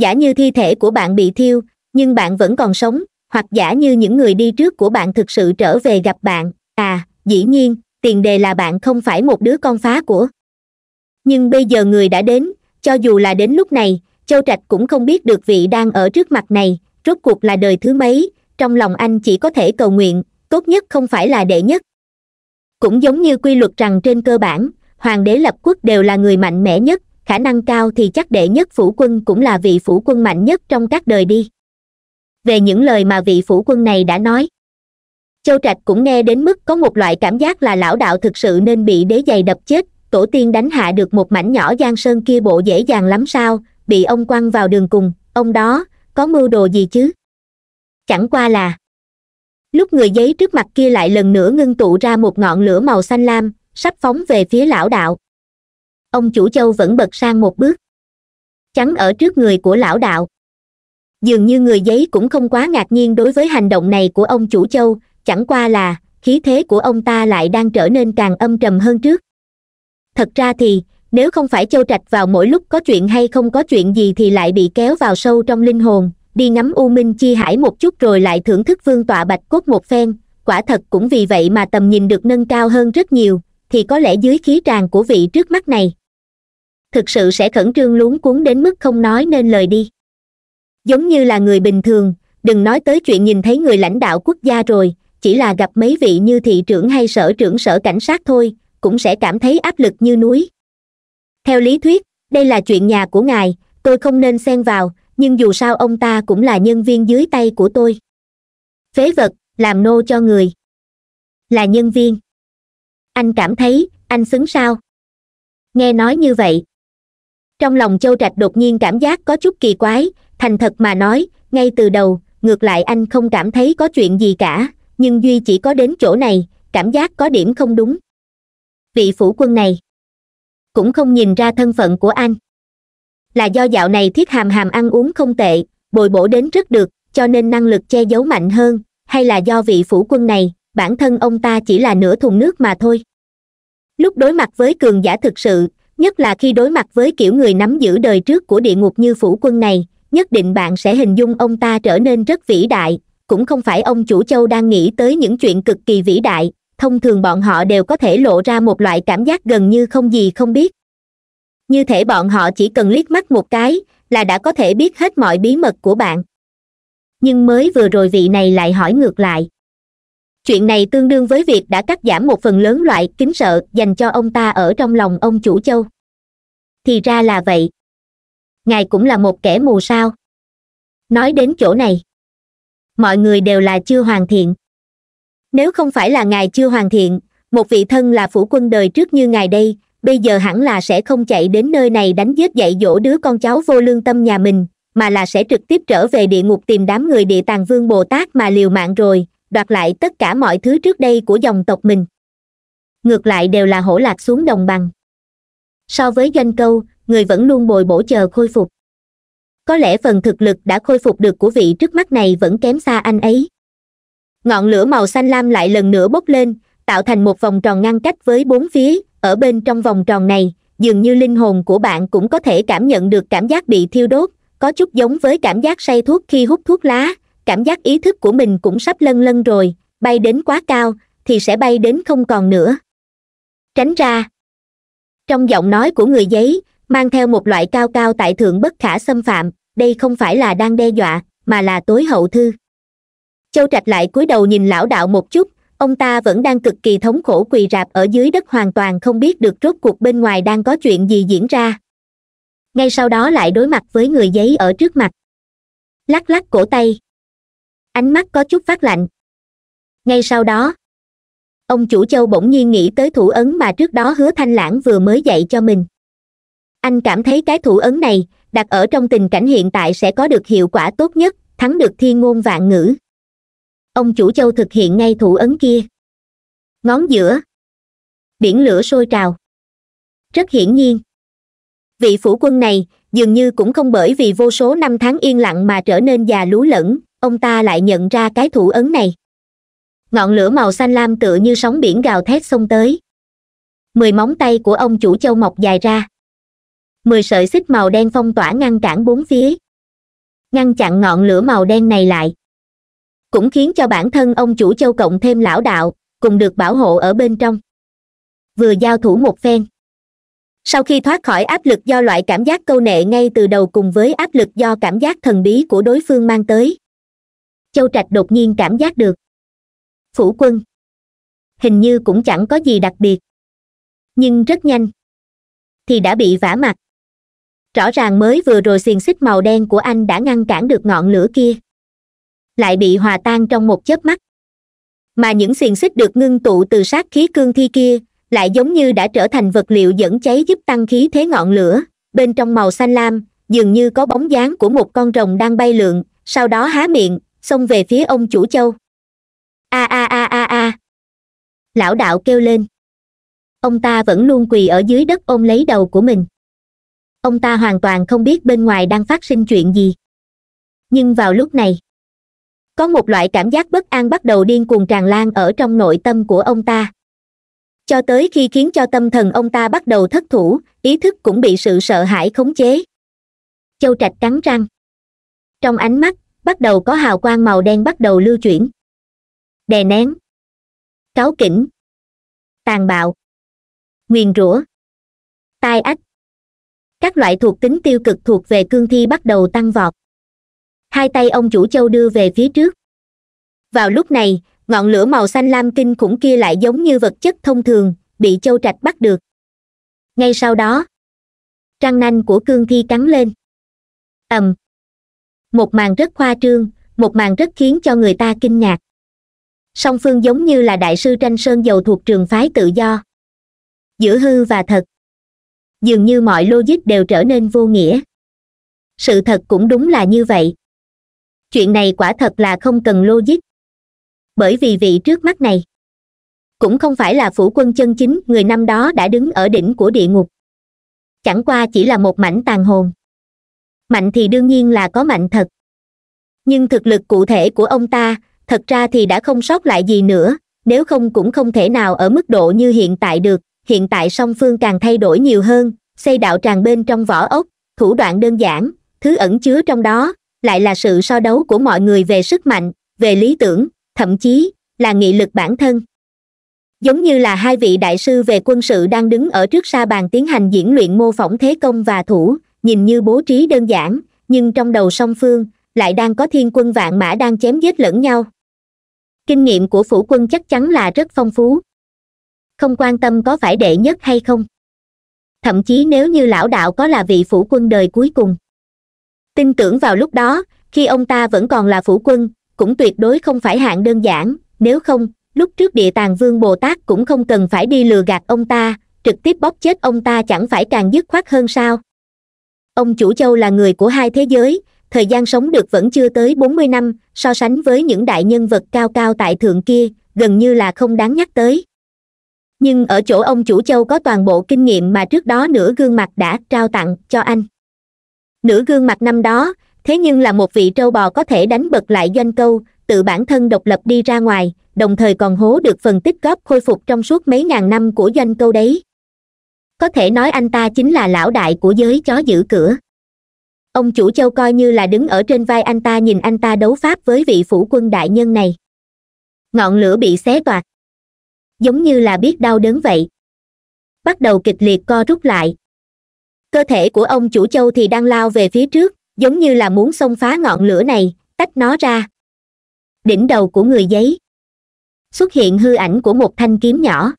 giả như thi thể của bạn bị thiêu nhưng bạn vẫn còn sống hoặc giả như những người đi trước của bạn thực sự trở về gặp bạn à dĩ nhiên tiền đề là bạn không phải một đứa con phá của nhưng bây giờ người đã đến cho dù là đến lúc này châu trạch cũng không biết được vị đang ở trước mặt này rốt cuộc là đời thứ mấy trong lòng anh chỉ có thể cầu nguyện tốt nhất không phải là đệ nhất cũng giống như quy luật rằng trên cơ bản hoàng đế lập quốc đều là người mạnh mẽ nhất khả năng cao thì chắc đệ nhất phủ quân cũng là vị phủ quân mạnh nhất trong các đời đi về những lời mà vị phủ quân này đã nói châu trạch cũng nghe đến mức có một loại cảm giác là lão đạo thực sự nên bị đế giày đập chết tổ tiên đánh hạ được một mảnh nhỏ giang sơn kia bộ dễ dàng lắm sao bị ông quăng vào đường cùng ông đó có mưu đồ gì chứ chẳng qua là lúc người giấy trước mặt kia lại lần nữa ngưng tụ ra một ngọn lửa màu xanh lam sắp phóng về phía lão đạo ông chủ châu vẫn bật sang một bước chắn ở trước người của lão đạo dường như người giấy cũng không quá ngạc nhiên đối với hành động này của ông chủ châu chẳng qua là khí thế của ông ta lại đang trở nên càng âm trầm hơn trước thật ra thì nếu không phải châu trạch vào mỗi lúc có chuyện hay không có chuyện gì thì lại bị kéo vào sâu trong linh hồn đi ngắm u minh chi hải một chút rồi lại thưởng thức vương tọa bạch cốt một phen quả thật cũng vì vậy mà tầm nhìn được nâng cao hơn rất nhiều thì có lẽ dưới khí tràn của vị trước mắt này thực sự sẽ khẩn trương luống cuốn đến mức không nói nên lời đi giống như là người bình thường đừng nói tới chuyện nhìn thấy người lãnh đạo quốc gia rồi chỉ là gặp mấy vị như thị trưởng hay sở trưởng sở cảnh sát thôi cũng sẽ cảm thấy áp lực như núi theo lý thuyết đây là chuyện nhà của ngài tôi không nên xen vào nhưng dù sao ông ta cũng là nhân viên dưới tay của tôi phế vật làm nô cho người là nhân viên anh cảm thấy anh xứng sao nghe nói như vậy trong lòng châu trạch đột nhiên cảm giác có chút kỳ quái thành thật mà nói ngay từ đầu ngược lại anh không cảm thấy có chuyện gì cả nhưng duy chỉ có đến chỗ này cảm giác có điểm không đúng vị phủ quân này cũng không nhìn ra thân phận của anh là do dạo này thiết hàm hàm ăn uống không tệ bồi bổ đến rất được cho nên năng lực che giấu mạnh hơn hay là do vị phủ quân này bản thân ông ta chỉ là nửa thùng nước mà thôi lúc đối mặt với cường giả thực sự nhất là khi đối mặt với kiểu người nắm giữ đời trước của địa ngục như phủ quân này nhất định bạn sẽ hình dung ông ta trở nên rất vĩ đại cũng không phải ông chủ châu đang nghĩ tới những chuyện cực kỳ vĩ đại thông thường bọn họ đều có thể lộ ra một loại cảm giác gần như không gì không biết như thể bọn họ chỉ cần liếc mắt một cái là đã có thể biết hết mọi bí mật của bạn nhưng mới vừa rồi vị này lại hỏi ngược lại chuyện này tương đương với việc đã cắt giảm một phần lớn loại kính sợ dành cho ông ta ở trong lòng ông chủ châu thì ra là vậy ngài cũng là một kẻ mù sao nói đến chỗ này mọi người đều là chưa hoàn thiện nếu không phải là ngài chưa hoàn thiện một vị thân là phủ quân đời trước như ngài đây bây giờ hẳn là sẽ không chạy đến nơi này đánh giết dạy dỗ đứa con cháu vô lương tâm nhà mình mà là sẽ trực tiếp trở về địa ngục tìm đám người địa tàng vương bồ tát mà liều mạng rồi đoạt lại tất cả mọi thứ trước đây của dòng tộc mình ngược lại đều là hổ lạc xuống đồng bằng so với doanh câu người vẫn luôn bồi bổ chờ khôi phục có lẽ phần thực lực đã khôi phục được của vị trước mắt này vẫn kém xa anh ấy ngọn lửa màu xanh lam lại lần nữa bốc lên tạo thành một vòng tròn ngăn cách với bốn phía ở bên trong vòng tròn này dường như linh hồn của bạn cũng có thể cảm nhận được cảm giác bị thiêu đốt có chút giống với cảm giác say thuốc khi hút thuốc lá cảm giác ý thức của mình cũng sắp lân lân rồi bay đến quá cao thì sẽ bay đến không còn nữa tránh ra trong giọng nói của người giấy mang theo một loại cao cao tại thượng bất khả xâm phạm đây không phải là đang đe dọa mà là tối hậu thư châu trạch lại cúi đầu nhìn lão đạo một chút ông ta vẫn đang cực kỳ thống khổ quỳ rạp ở dưới đất hoàn toàn không biết được rốt cuộc bên ngoài đang có chuyện gì diễn ra ngay sau đó lại đối mặt với người giấy ở trước mặt lắc lắc cổ tay ánh mắt có chút phát lạnh ngay sau đó ông chủ châu bỗng nhiên nghĩ tới thủ ấn mà trước đó hứa thanh lãng vừa mới dạy cho mình anh cảm thấy cái thủ ấn này đặt ở trong tình cảnh hiện tại sẽ có được hiệu quả tốt nhất thắng được thiên ngôn vạn ngữ ông chủ châu thực hiện ngay thủ ấn kia ngón giữa biển lửa sôi trào rất hiển nhiên vị phủ quân này dường như cũng không bởi vì vô số năm tháng yên lặng mà trở nên già lú lẫn ông ta lại nhận ra cái thủ ấn này ngọn lửa màu xanh lam tựa như sóng biển gào thét xông tới mười móng tay của ông chủ châu mọc dài ra mười sợi xích màu đen phong tỏa ngăn cản bốn phía ngăn chặn ngọn lửa màu đen này lại cũng khiến cho bản thân ông chủ châu cộng thêm lão đạo cùng được bảo hộ ở bên trong vừa giao thủ một phen sau khi thoát khỏi áp lực do loại cảm giác câu nệ ngay từ đầu cùng với áp lực do cảm giác thần bí của đối phương mang tới châu trạch đột nhiên cảm giác được phủ quân hình như cũng chẳng có gì đặc biệt nhưng rất nhanh thì đã bị vả mặt rõ ràng mới vừa rồi xiềng xích màu đen của anh đã ngăn cản được ngọn lửa kia lại bị hòa tan trong một chớp mắt mà những xiềng xích được ngưng tụ từ sát khí cương thi kia lại giống như đã trở thành vật liệu dẫn cháy giúp tăng khí thế ngọn lửa bên trong màu xanh lam dường như có bóng dáng của một con rồng đang bay lượn sau đó há miệng xông về phía ông chủ châu a a a a a lão đạo kêu lên ông ta vẫn luôn quỳ ở dưới đất ôm lấy đầu của mình ông ta hoàn toàn không biết bên ngoài đang phát sinh chuyện gì nhưng vào lúc này có một loại cảm giác bất an bắt đầu điên cuồng tràn lan ở trong nội tâm của ông ta cho tới khi khiến cho tâm thần ông ta bắt đầu thất thủ ý thức cũng bị sự sợ hãi khống chế châu trạch cắn răng trong ánh mắt bắt đầu có hào quang màu đen bắt đầu lưu chuyển đè nén cáu kỉnh tàn bạo nguyền rủa tai ách các loại thuộc tính tiêu cực thuộc về cương thi bắt đầu tăng vọt hai tay ông chủ châu đưa về phía trước vào lúc này ngọn lửa màu xanh lam kinh khủng kia lại giống như vật chất thông thường bị châu trạch bắt được ngay sau đó răng nanh của cương thi cắn lên ầm một màn rất khoa trương một màn rất khiến cho người ta kinh ngạc song phương giống như là đại sư tranh sơn dầu thuộc trường phái tự do giữa hư và thật dường như mọi logic đều trở nên vô nghĩa sự thật cũng đúng là như vậy chuyện này quả thật là không cần logic bởi vì vị trước mắt này cũng không phải là phủ quân chân chính người năm đó đã đứng ở đỉnh của địa ngục chẳng qua chỉ là một mảnh tàn hồn mạnh thì đương nhiên là có mạnh thật nhưng thực lực cụ thể của ông ta thật ra thì đã không sót lại gì nữa nếu không cũng không thể nào ở mức độ như hiện tại được hiện tại song phương càng thay đổi nhiều hơn xây đạo tràn bên trong vỏ ốc thủ đoạn đơn giản thứ ẩn chứa trong đó lại là sự so đấu của mọi người về sức mạnh về lý tưởng thậm chí là nghị lực bản thân giống như là hai vị đại sư về quân sự đang đứng ở trước sa bàn tiến hành diễn luyện mô phỏng thế công và thủ nhìn như bố trí đơn giản nhưng trong đầu song phương lại đang có thiên quân vạn mã đang chém giết lẫn nhau kinh nghiệm của phủ quân chắc chắn là rất phong phú không quan tâm có phải đệ nhất hay không thậm chí nếu như lão đạo có là vị phủ quân đời cuối cùng tin tưởng vào lúc đó khi ông ta vẫn còn là phủ quân cũng tuyệt đối không phải hạng đơn giản nếu không lúc trước địa tàng vương bồ tát cũng không cần phải đi lừa gạt ông ta trực tiếp bóp chết ông ta chẳng phải càng dứt khoát hơn sao ông chủ châu là người của hai thế giới thời gian sống được vẫn chưa tới bốn mươi năm so sánh với những đại nhân vật cao cao tại thượng kia gần như là không đáng nhắc tới nhưng ở chỗ ông chủ châu có toàn bộ kinh nghiệm mà trước đó nửa gương mặt đã trao tặng cho anh nửa gương mặt năm đó thế nhưng là một vị trâu bò có thể đánh bật lại doanh câu tự bản thân độc lập đi ra ngoài đồng thời còn hố được phần tích góp khôi phục trong suốt mấy ngàn năm của doanh câu đấy có thể nói anh ta chính là lão đại của giới chó giữ cửa ông chủ châu coi như là đứng ở trên vai anh ta nhìn anh ta đấu pháp với vị phủ quân đại nhân này ngọn lửa bị xé toạc giống như là biết đau đớn vậy bắt đầu kịch liệt co rút lại cơ thể của ông chủ châu thì đang lao về phía trước giống như là muốn xông phá ngọn lửa này tách nó ra đỉnh đầu của người giấy xuất hiện hư ảnh của một thanh kiếm nhỏ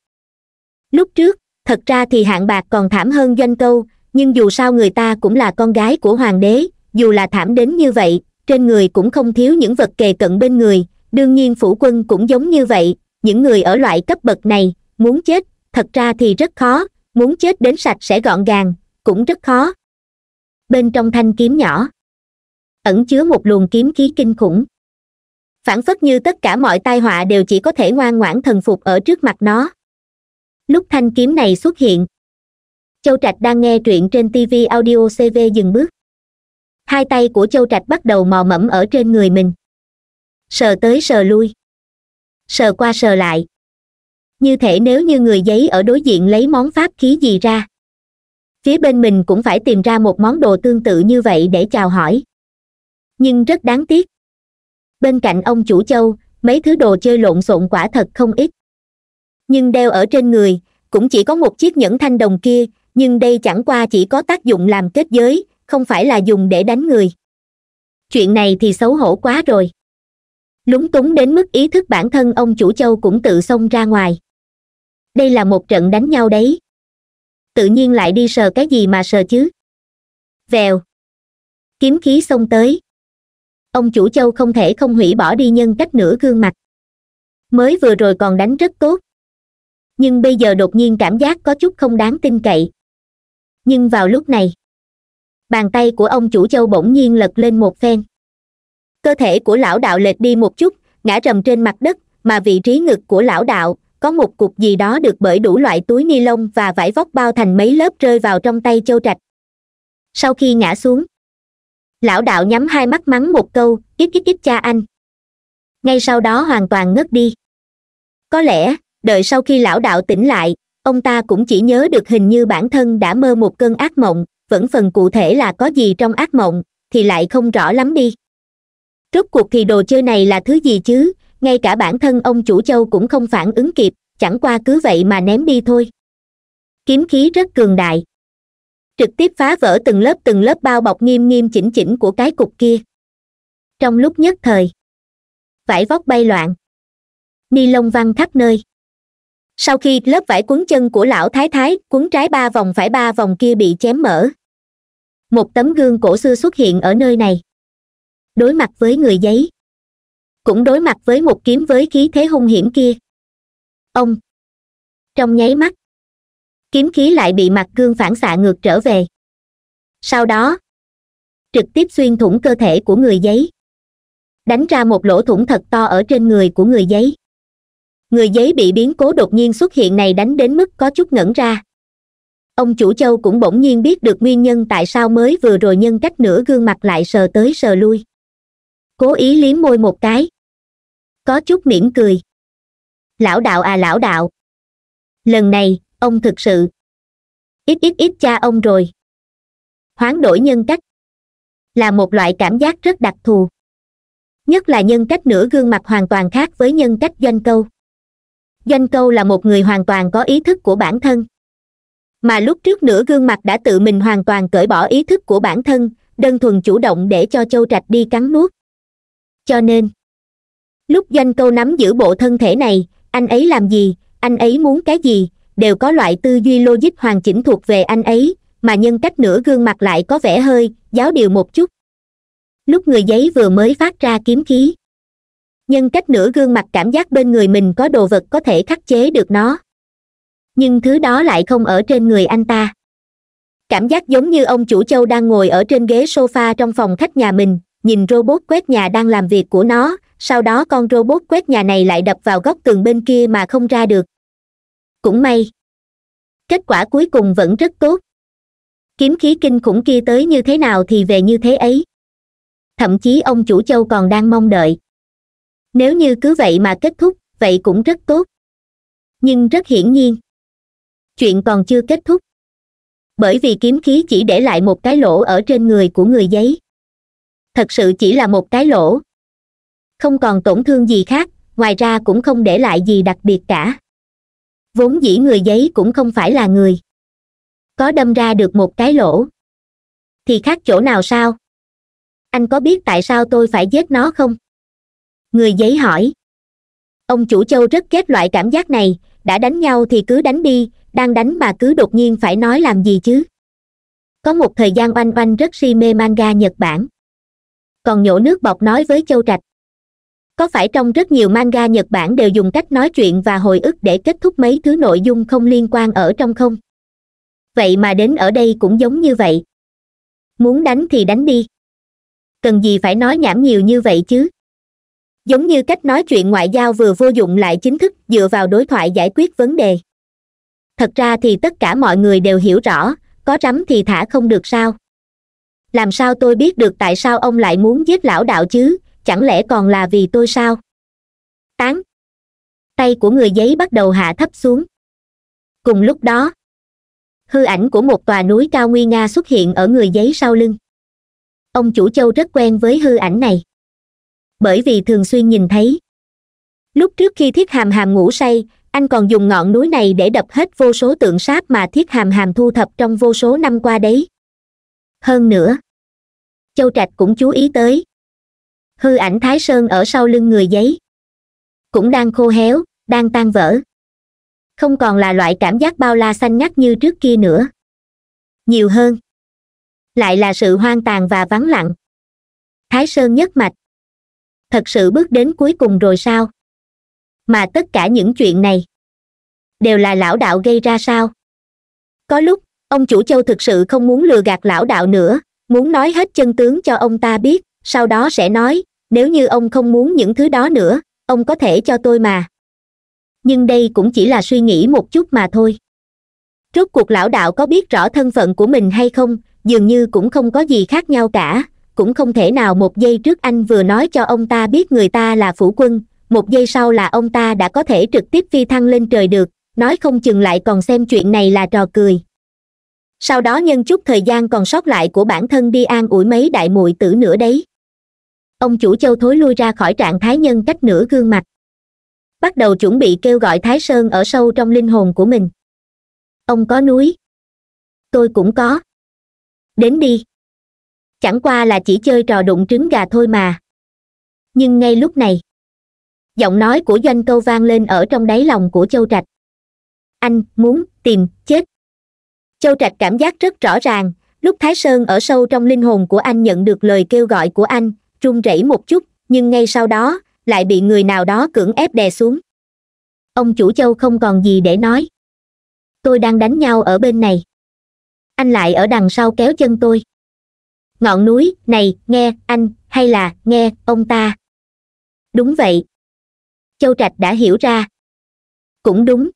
lúc trước thật ra thì hạng bạc còn thảm hơn doanh câu nhưng dù sao người ta cũng là con gái của hoàng đế dù là thảm đến như vậy trên người cũng không thiếu những vật kề cận bên người đương nhiên phủ quân cũng giống như vậy những người ở loại cấp bậc này muốn chết thật ra thì rất khó muốn chết đến sạch sẽ gọn gàng cũng rất khó bên trong thanh kiếm nhỏ ẩn chứa một luồng kiếm khí kinh khủng phản phất như tất cả mọi tai họa đều chỉ có thể ngoan ngoãn thần phục ở trước mặt nó lúc thanh kiếm này xuất hiện châu trạch đang nghe truyện trên tv audio cv dừng bước hai tay của châu trạch bắt đầu mò mẫm ở trên người mình sờ tới sờ lui sờ qua sờ lại như thể nếu như người giấy ở đối diện lấy món pháp khí gì ra phía bên mình cũng phải tìm ra một món đồ tương tự như vậy để chào hỏi nhưng rất đáng tiếc bên cạnh ông chủ châu mấy thứ đồ chơi lộn xộn quả thật không ít nhưng đeo ở trên người cũng chỉ có một chiếc nhẫn thanh đồng kia nhưng đây chẳng qua chỉ có tác dụng làm kết giới không phải là dùng để đánh người chuyện này thì xấu hổ quá rồi lúng túng đến mức ý thức bản thân ông chủ châu cũng tự xông ra ngoài đây là một trận đánh nhau đấy tự nhiên lại đi sờ cái gì mà sờ chứ vèo kiếm khí xông tới ông chủ châu không thể không hủy bỏ đi nhân cách nửa gương mặt mới vừa rồi còn đánh rất tốt nhưng bây giờ đột nhiên cảm giác có chút không đáng tin cậy nhưng vào lúc này bàn tay của ông chủ châu bỗng nhiên lật lên một phen cơ thể của lão đạo lệch đi một chút ngã rầm trên mặt đất mà vị trí ngực của lão đạo có một cục gì đó được bởi đủ loại túi ni lông và vải vóc bao thành mấy lớp rơi vào trong tay châu trạch sau khi ngã xuống lão đạo nhắm hai mắt mắng một câu kít kít kít cha anh ngay sau đó hoàn toàn ngất đi có lẽ đợi sau khi lão đạo tỉnh lại ông ta cũng chỉ nhớ được hình như bản thân đã mơ một cơn ác mộng vẫn phần cụ thể là có gì trong ác mộng thì lại không rõ lắm đi rốt cuộc thì đồ chơi này là thứ gì chứ ngay cả bản thân ông chủ châu cũng không phản ứng kịp chẳng qua cứ vậy mà ném đi thôi kiếm khí rất cường đại trực tiếp phá vỡ từng lớp từng lớp bao bọc nghiêm nghiêm chỉnh chỉnh của cái cục kia trong lúc nhất thời vải vóc bay loạn ni lông văng khắp nơi sau khi lớp vải cuốn chân của lão thái thái cuốn trái ba vòng phải ba vòng kia bị chém mở một tấm gương cổ xưa xuất hiện ở nơi này đối mặt với người giấy cũng đối mặt với một kiếm với khí thế hung hiểm kia ông trong nháy mắt kiếm khí lại bị mặt gương phản xạ ngược trở về sau đó trực tiếp xuyên thủng cơ thể của người giấy đánh ra một lỗ thủng thật to ở trên người của người giấy người giấy bị biến cố đột nhiên xuất hiện này đánh đến mức có chút ngẩn ra ông chủ châu cũng bỗng nhiên biết được nguyên nhân tại sao mới vừa rồi nhân cách nửa gương mặt lại sờ tới sờ lui cố ý liếm môi một cái có chút mỉm cười lão đạo à lão đạo lần này ông thực sự ít ít ít cha ông rồi hoán đổi nhân cách là một loại cảm giác rất đặc thù nhất là nhân cách nửa gương mặt hoàn toàn khác với nhân cách doanh câu doanh câu là một người hoàn toàn có ý thức của bản thân mà lúc trước nửa gương mặt đã tự mình hoàn toàn cởi bỏ ý thức của bản thân đơn thuần chủ động để cho châu trạch đi cắn nuốt cho nên lúc doanh câu nắm giữ bộ thân thể này anh ấy làm gì anh ấy muốn cái gì đều có loại tư duy logic hoàn chỉnh thuộc về anh ấy mà nhân cách nửa gương mặt lại có vẻ hơi giáo điều một chút lúc người giấy vừa mới phát ra kiếm khí nhân cách nửa gương mặt cảm giác bên người mình có đồ vật có thể khắc chế được nó nhưng thứ đó lại không ở trên người anh ta cảm giác giống như ông chủ châu đang ngồi ở trên ghế sofa trong phòng khách nhà mình nhìn robot quét nhà đang làm việc của nó sau đó con robot quét nhà này lại đập vào góc tường bên kia mà không ra được cũng may kết quả cuối cùng vẫn rất tốt kiếm khí kinh khủng kia tới như thế nào thì về như thế ấy thậm chí ông chủ châu còn đang mong đợi nếu như cứ vậy mà kết thúc vậy cũng rất tốt nhưng rất hiển nhiên chuyện còn chưa kết thúc bởi vì kiếm khí chỉ để lại một cái lỗ ở trên người của người giấy thật sự chỉ là một cái lỗ không còn tổn thương gì khác ngoài ra cũng không để lại gì đặc biệt cả vốn dĩ người giấy cũng không phải là người có đâm ra được một cái lỗ thì khác chỗ nào sao anh có biết tại sao tôi phải giết nó không người giấy hỏi ông chủ châu rất ghét loại cảm giác này đã đánh nhau thì cứ đánh đi đang đánh mà cứ đột nhiên phải nói làm gì chứ có một thời gian oanh oanh rất si mê manga nhật bản còn nhổ nước bọc nói với châu trạch có phải trong rất nhiều manga nhật bản đều dùng cách nói chuyện và hồi ức để kết thúc mấy thứ nội dung không liên quan ở trong không vậy mà đến ở đây cũng giống như vậy muốn đánh thì đánh đi cần gì phải nói nhảm nhiều như vậy chứ giống như cách nói chuyện ngoại giao vừa vô dụng lại chính thức dựa vào đối thoại giải quyết vấn đề thật ra thì tất cả mọi người đều hiểu rõ có rắm thì thả không được sao làm sao tôi biết được tại sao ông lại muốn giết lão đạo chứ chẳng lẽ còn là vì tôi sao tán tay của người giấy bắt đầu hạ thấp xuống cùng lúc đó hư ảnh của một tòa núi cao nguy nga xuất hiện ở người giấy sau lưng ông chủ châu rất quen với hư ảnh này bởi vì thường xuyên nhìn thấy lúc trước khi thiết hàm hàm ngủ say anh còn dùng ngọn núi này để đập hết vô số tượng sáp mà thiết hàm hàm thu thập trong vô số năm qua đấy hơn nữa châu trạch cũng chú ý tới hư ảnh thái sơn ở sau lưng người giấy cũng đang khô héo đang tan vỡ không còn là loại cảm giác bao la xanh ngắt như trước kia nữa nhiều hơn lại là sự hoang tàn và vắng lặng thái sơn nhất mạch thật sự bước đến cuối cùng rồi sao mà tất cả những chuyện này đều là lão đạo gây ra sao có lúc ông chủ châu thực sự không muốn lừa gạt lão đạo nữa muốn nói hết chân tướng cho ông ta biết sau đó sẽ nói nếu như ông không muốn những thứ đó nữa ông có thể cho tôi mà nhưng đây cũng chỉ là suy nghĩ một chút mà thôi rốt cuộc lão đạo có biết rõ thân phận của mình hay không dường như cũng không có gì khác nhau cả cũng không thể nào một giây trước anh vừa nói cho ông ta biết người ta là phủ quân một giây sau là ông ta đã có thể trực tiếp phi thăng lên trời được nói không chừng lại còn xem chuyện này là trò cười sau đó nhân chút thời gian còn sót lại của bản thân đi an ủi mấy đại muội tử nữa đấy ông chủ châu thối lui ra khỏi trạng thái nhân cách nửa gương mặt bắt đầu chuẩn bị kêu gọi thái sơn ở sâu trong linh hồn của mình ông có núi tôi cũng có đến đi chẳng qua là chỉ chơi trò đụng trứng gà thôi mà nhưng ngay lúc này giọng nói của doanh câu vang lên ở trong đáy lòng của châu trạch anh muốn tìm chết châu trạch cảm giác rất rõ ràng lúc thái sơn ở sâu trong linh hồn của anh nhận được lời kêu gọi của anh run rẩy một chút nhưng ngay sau đó lại bị người nào đó cưỡng ép đè xuống ông chủ châu không còn gì để nói tôi đang đánh nhau ở bên này anh lại ở đằng sau kéo chân tôi ngọn núi này nghe anh hay là nghe ông ta đúng vậy châu trạch đã hiểu ra cũng đúng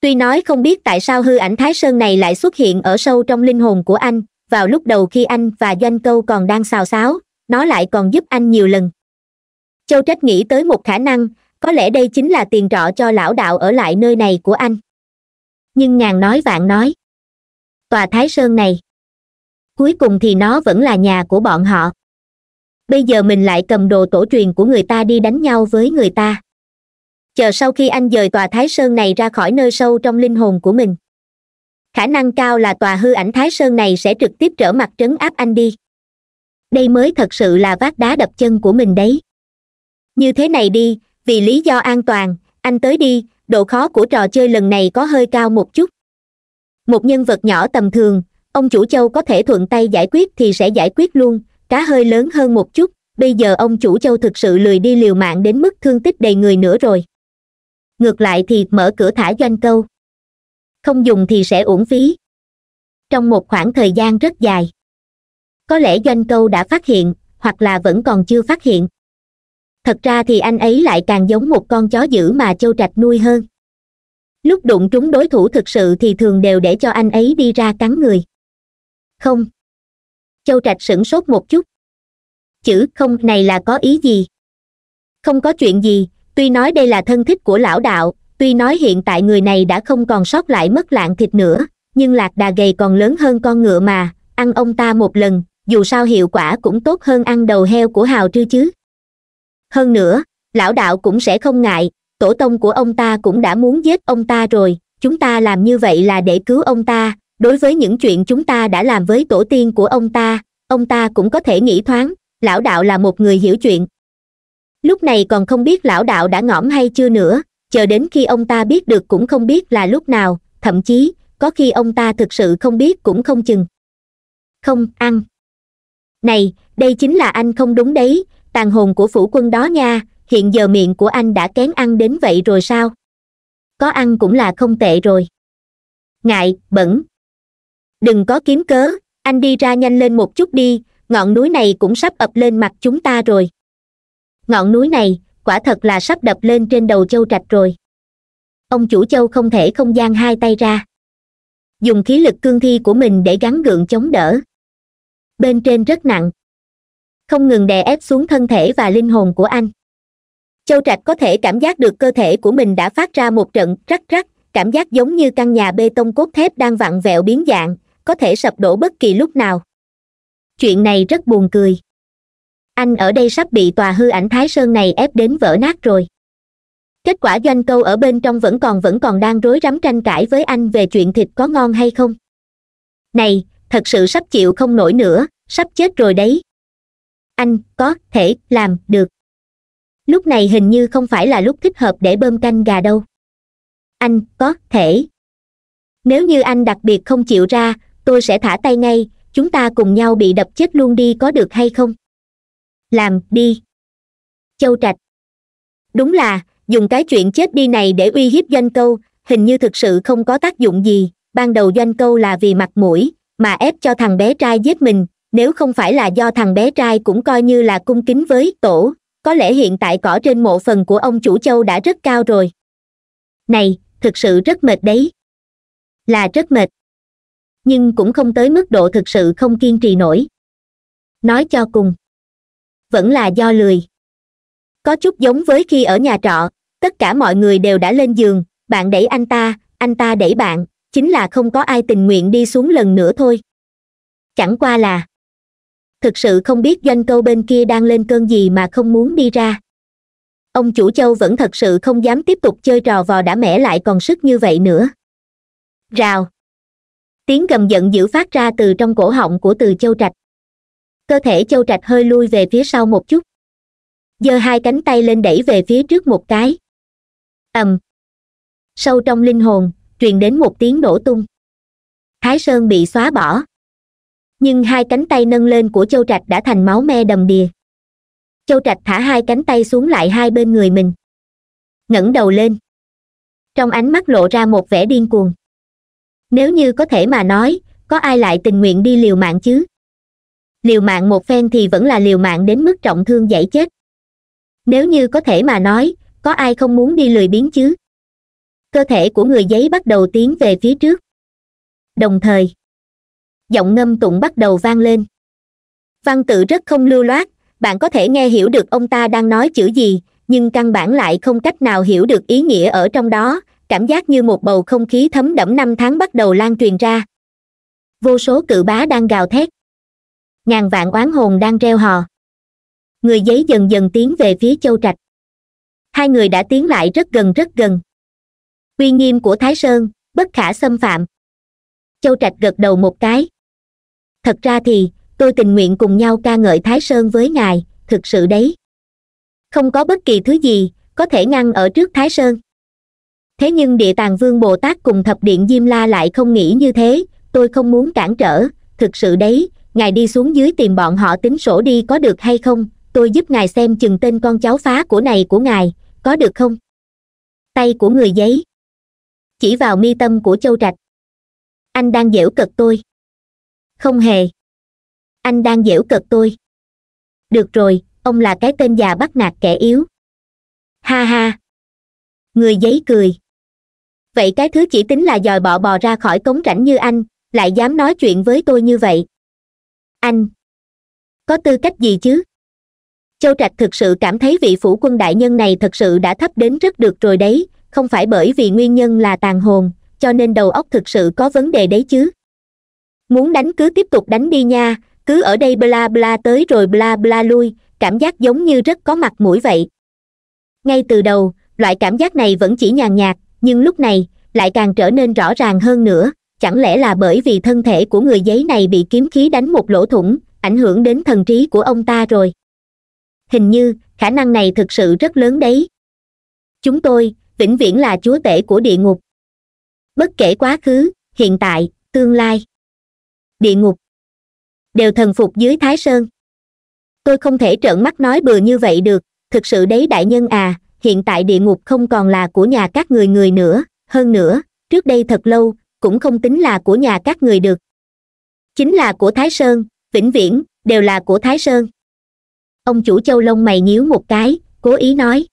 tuy nói không biết tại sao hư ảnh thái sơn này lại xuất hiện ở sâu trong linh hồn của anh vào lúc đầu khi anh và doanh câu còn đang xào xáo nó lại còn giúp anh nhiều lần châu trách nghĩ tới một khả năng có lẽ đây chính là tiền trọ cho lão đạo ở lại nơi này của anh nhưng ngàn nói vạn nói tòa thái sơn này cuối cùng thì nó vẫn là nhà của bọn họ bây giờ mình lại cầm đồ tổ truyền của người ta đi đánh nhau với người ta chờ sau khi anh dời tòa thái sơn này ra khỏi nơi sâu trong linh hồn của mình khả năng cao là tòa hư ảnh thái sơn này sẽ trực tiếp trở mặt trấn áp anh đi đây mới thật sự là vác đá đập chân của mình đấy như thế này đi vì lý do an toàn anh tới đi độ khó của trò chơi lần này có hơi cao một chút một nhân vật nhỏ tầm thường ông chủ châu có thể thuận tay giải quyết thì sẽ giải quyết luôn cá hơi lớn hơn một chút bây giờ ông chủ châu thực sự lười đi liều mạng đến mức thương tích đầy người nữa rồi ngược lại thì mở cửa thả doanh câu không dùng thì sẽ uổng phí trong một khoảng thời gian rất dài có lẽ doanh câu đã phát hiện hoặc là vẫn còn chưa phát hiện thật ra thì anh ấy lại càng giống một con chó dữ mà châu trạch nuôi hơn lúc đụng trúng đối thủ thực sự thì thường đều để cho anh ấy đi ra cắn người không châu trạch sửng sốt một chút chữ không này là có ý gì không có chuyện gì tuy nói đây là thân thích của lão đạo tuy nói hiện tại người này đã không còn sót lại mất lạng thịt nữa nhưng lạc đà gầy còn lớn hơn con ngựa mà ăn ông ta một lần dù sao hiệu quả cũng tốt hơn ăn đầu heo của hào trư chứ hơn nữa lão đạo cũng sẽ không ngại tổ tông của ông ta cũng đã muốn giết ông ta rồi chúng ta làm như vậy là để cứu ông ta đối với những chuyện chúng ta đã làm với tổ tiên của ông ta ông ta cũng có thể nghĩ thoáng lão đạo là một người hiểu chuyện lúc này còn không biết lão đạo đã ngõm hay chưa nữa chờ đến khi ông ta biết được cũng không biết là lúc nào thậm chí có khi ông ta thực sự không biết cũng không chừng không ăn này đây chính là anh không đúng đấy tàn hồn của phủ quân đó nha hiện giờ miệng của anh đã kén ăn đến vậy rồi sao có ăn cũng là không tệ rồi ngại bẩn đừng có kiếm cớ anh đi ra nhanh lên một chút đi ngọn núi này cũng sắp ập lên mặt chúng ta rồi ngọn núi này quả thật là sắp đập lên trên đầu châu trạch rồi ông chủ châu không thể không giang hai tay ra dùng khí lực cương thi của mình để gắn gượng chống đỡ bên trên rất nặng không ngừng đè ép xuống thân thể và linh hồn của anh châu trạch có thể cảm giác được cơ thể của mình đã phát ra một trận rắc rắc cảm giác giống như căn nhà bê tông cốt thép đang vặn vẹo biến dạng có thể sập đổ bất kỳ lúc nào chuyện này rất buồn cười anh ở đây sắp bị tòa hư ảnh thái sơn này ép đến vỡ nát rồi kết quả doanh câu ở bên trong vẫn còn vẫn còn đang rối rắm tranh cãi với anh về chuyện thịt có ngon hay không này thật sự sắp chịu không nổi nữa sắp chết rồi đấy anh có thể làm được lúc này hình như không phải là lúc thích hợp để bơm canh gà đâu anh có thể nếu như anh đặc biệt không chịu ra tôi sẽ thả tay ngay chúng ta cùng nhau bị đập chết luôn đi có được hay không làm đi châu trạch đúng là dùng cái chuyện chết đi này để uy hiếp doanh câu hình như thực sự không có tác dụng gì ban đầu doanh câu là vì mặt mũi mà ép cho thằng bé trai giết mình nếu không phải là do thằng bé trai cũng coi như là cung kính với tổ có lẽ hiện tại cỏ trên mộ phần của ông chủ châu đã rất cao rồi này thực sự rất mệt đấy là rất mệt nhưng cũng không tới mức độ thực sự không kiên trì nổi nói cho cùng vẫn là do lười có chút giống với khi ở nhà trọ tất cả mọi người đều đã lên giường bạn đẩy anh ta anh ta đẩy bạn chính là không có ai tình nguyện đi xuống lần nữa thôi chẳng qua là thực sự không biết doanh câu bên kia đang lên cơn gì mà không muốn đi ra ông chủ châu vẫn thật sự không dám tiếp tục chơi trò vò đã mẻ lại còn sức như vậy nữa rào tiếng gầm giận dữ phát ra từ trong cổ họng của từ châu trạch cơ thể châu trạch hơi lui về phía sau một chút giơ hai cánh tay lên đẩy về phía trước một cái ầm sâu trong linh hồn truyền đến một tiếng nổ tung thái sơn bị xóa bỏ nhưng hai cánh tay nâng lên của châu trạch đã thành máu me đầm đìa châu trạch thả hai cánh tay xuống lại hai bên người mình ngẩng đầu lên trong ánh mắt lộ ra một vẻ điên cuồng nếu như có thể mà nói có ai lại tình nguyện đi liều mạng chứ liều mạng một phen thì vẫn là liều mạng đến mức trọng thương dãy chết nếu như có thể mà nói có ai không muốn đi lười biến chứ cơ thể của người giấy bắt đầu tiến về phía trước đồng thời giọng ngâm tụng bắt đầu vang lên văn tự rất không lưu loát bạn có thể nghe hiểu được ông ta đang nói chữ gì nhưng căn bản lại không cách nào hiểu được ý nghĩa ở trong đó cảm giác như một bầu không khí thấm đẫm năm tháng bắt đầu lan truyền ra vô số cự bá đang gào thét ngàn vạn oán hồn đang reo hò người giấy dần dần tiến về phía châu trạch hai người đã tiến lại rất gần rất gần uy nghiêm của thái sơn bất khả xâm phạm châu trạch gật đầu một cái thật ra thì tôi tình nguyện cùng nhau ca ngợi thái sơn với ngài thực sự đấy không có bất kỳ thứ gì có thể ngăn ở trước thái sơn thế nhưng địa tàng vương bồ tát cùng thập điện diêm la lại không nghĩ như thế tôi không muốn cản trở thực sự đấy ngài đi xuống dưới tìm bọn họ tính sổ đi có được hay không tôi giúp ngài xem chừng tên con cháu phá của này của ngài có được không tay của người giấy chỉ vào mi tâm của châu trạch anh đang dễu cật tôi không hề anh đang dễu cật tôi được rồi ông là cái tên già bắt nạt kẻ yếu ha ha người giấy cười vậy cái thứ chỉ tính là dòi bọ bò ra khỏi cống rảnh như anh lại dám nói chuyện với tôi như vậy anh có tư cách gì chứ châu trạch thực sự cảm thấy vị phủ quân đại nhân này thật sự đã thấp đến rất được rồi đấy không phải bởi vì nguyên nhân là tàn hồn cho nên đầu óc thực sự có vấn đề đấy chứ muốn đánh cứ tiếp tục đánh đi nha cứ ở đây bla bla tới rồi bla bla lui cảm giác giống như rất có mặt mũi vậy ngay từ đầu loại cảm giác này vẫn chỉ nhàn nhạt nhưng lúc này lại càng trở nên rõ ràng hơn nữa chẳng lẽ là bởi vì thân thể của người giấy này bị kiếm khí đánh một lỗ thủng ảnh hưởng đến thần trí của ông ta rồi hình như khả năng này thực sự rất lớn đấy chúng tôi vĩnh viễn là chúa tể của địa ngục bất kể quá khứ hiện tại tương lai địa ngục đều thần phục dưới thái sơn tôi không thể trợn mắt nói bừa như vậy được thực sự đấy đại nhân à hiện tại địa ngục không còn là của nhà các người người nữa hơn nữa trước đây thật lâu cũng không tính là của nhà các người được chính là của thái sơn vĩnh viễn đều là của thái sơn ông chủ châu lông mày nhíu một cái cố ý nói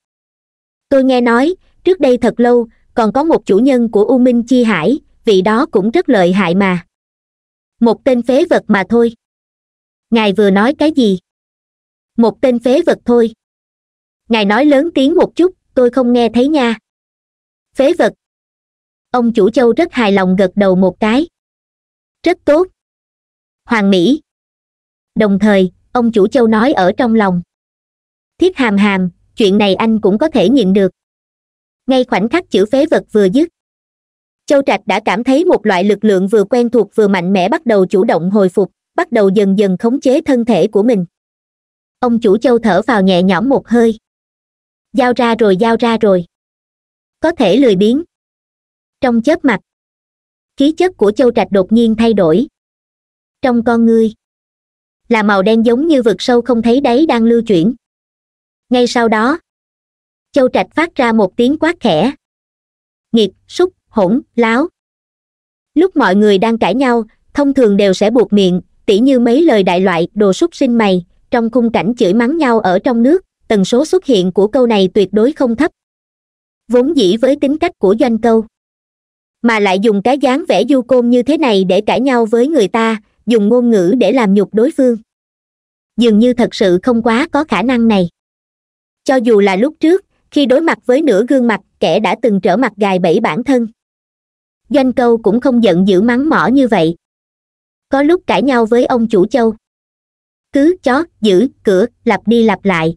tôi nghe nói trước đây thật lâu còn có một chủ nhân của u minh chi hải vị đó cũng rất lợi hại mà một tên phế vật mà thôi ngài vừa nói cái gì một tên phế vật thôi ngài nói lớn tiếng một chút tôi không nghe thấy nha phế vật ông chủ châu rất hài lòng gật đầu một cái rất tốt hoàng mỹ đồng thời ông chủ châu nói ở trong lòng thiết hàm hàm chuyện này anh cũng có thể nhịn được ngay khoảnh khắc chữ phế vật vừa dứt châu trạch đã cảm thấy một loại lực lượng vừa quen thuộc vừa mạnh mẽ bắt đầu chủ động hồi phục bắt đầu dần dần khống chế thân thể của mình ông chủ châu thở vào nhẹ nhõm một hơi giao ra rồi giao ra rồi có thể lười biếng trong chớp mặt khí chất của châu trạch đột nhiên thay đổi trong con ngươi là màu đen giống như vực sâu không thấy đáy đang lưu chuyển ngay sau đó châu trạch phát ra một tiếng quát khẽ nghiệt súc hỗn láo lúc mọi người đang cãi nhau thông thường đều sẽ buộc miệng tỉ như mấy lời đại loại đồ súc sinh mày trong khung cảnh chửi mắng nhau ở trong nước tần số xuất hiện của câu này tuyệt đối không thấp vốn dĩ với tính cách của doanh câu mà lại dùng cái dáng vẽ du côn như thế này để cãi nhau với người ta dùng ngôn ngữ để làm nhục đối phương dường như thật sự không quá có khả năng này cho dù là lúc trước khi đối mặt với nửa gương mặt kẻ đã từng trở mặt gài bẫy bản thân doanh câu cũng không giận dữ mắng mỏ như vậy có lúc cãi nhau với ông chủ châu cứ chó giữ cửa lặp đi lặp lại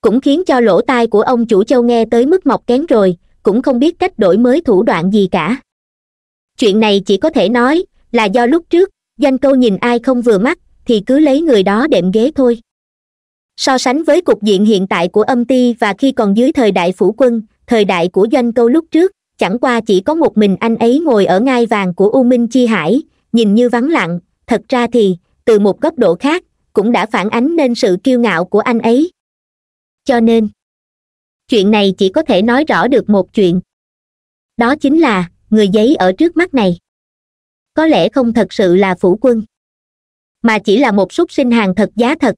cũng khiến cho lỗ tai của ông chủ châu nghe tới mức mọc kén rồi cũng không biết cách đổi mới thủ đoạn gì cả chuyện này chỉ có thể nói là do lúc trước doanh câu nhìn ai không vừa mắt thì cứ lấy người đó đệm ghế thôi so sánh với cục diện hiện tại của âm ti và khi còn dưới thời đại phủ quân thời đại của doanh câu lúc trước chẳng qua chỉ có một mình anh ấy ngồi ở ngai vàng của u minh chi hải nhìn như vắng lặng thật ra thì từ một góc độ khác cũng đã phản ánh nên sự kiêu ngạo của anh ấy cho nên chuyện này chỉ có thể nói rõ được một chuyện đó chính là người giấy ở trước mắt này có lẽ không thật sự là phủ quân mà chỉ là một súc sinh hàng thật giá thật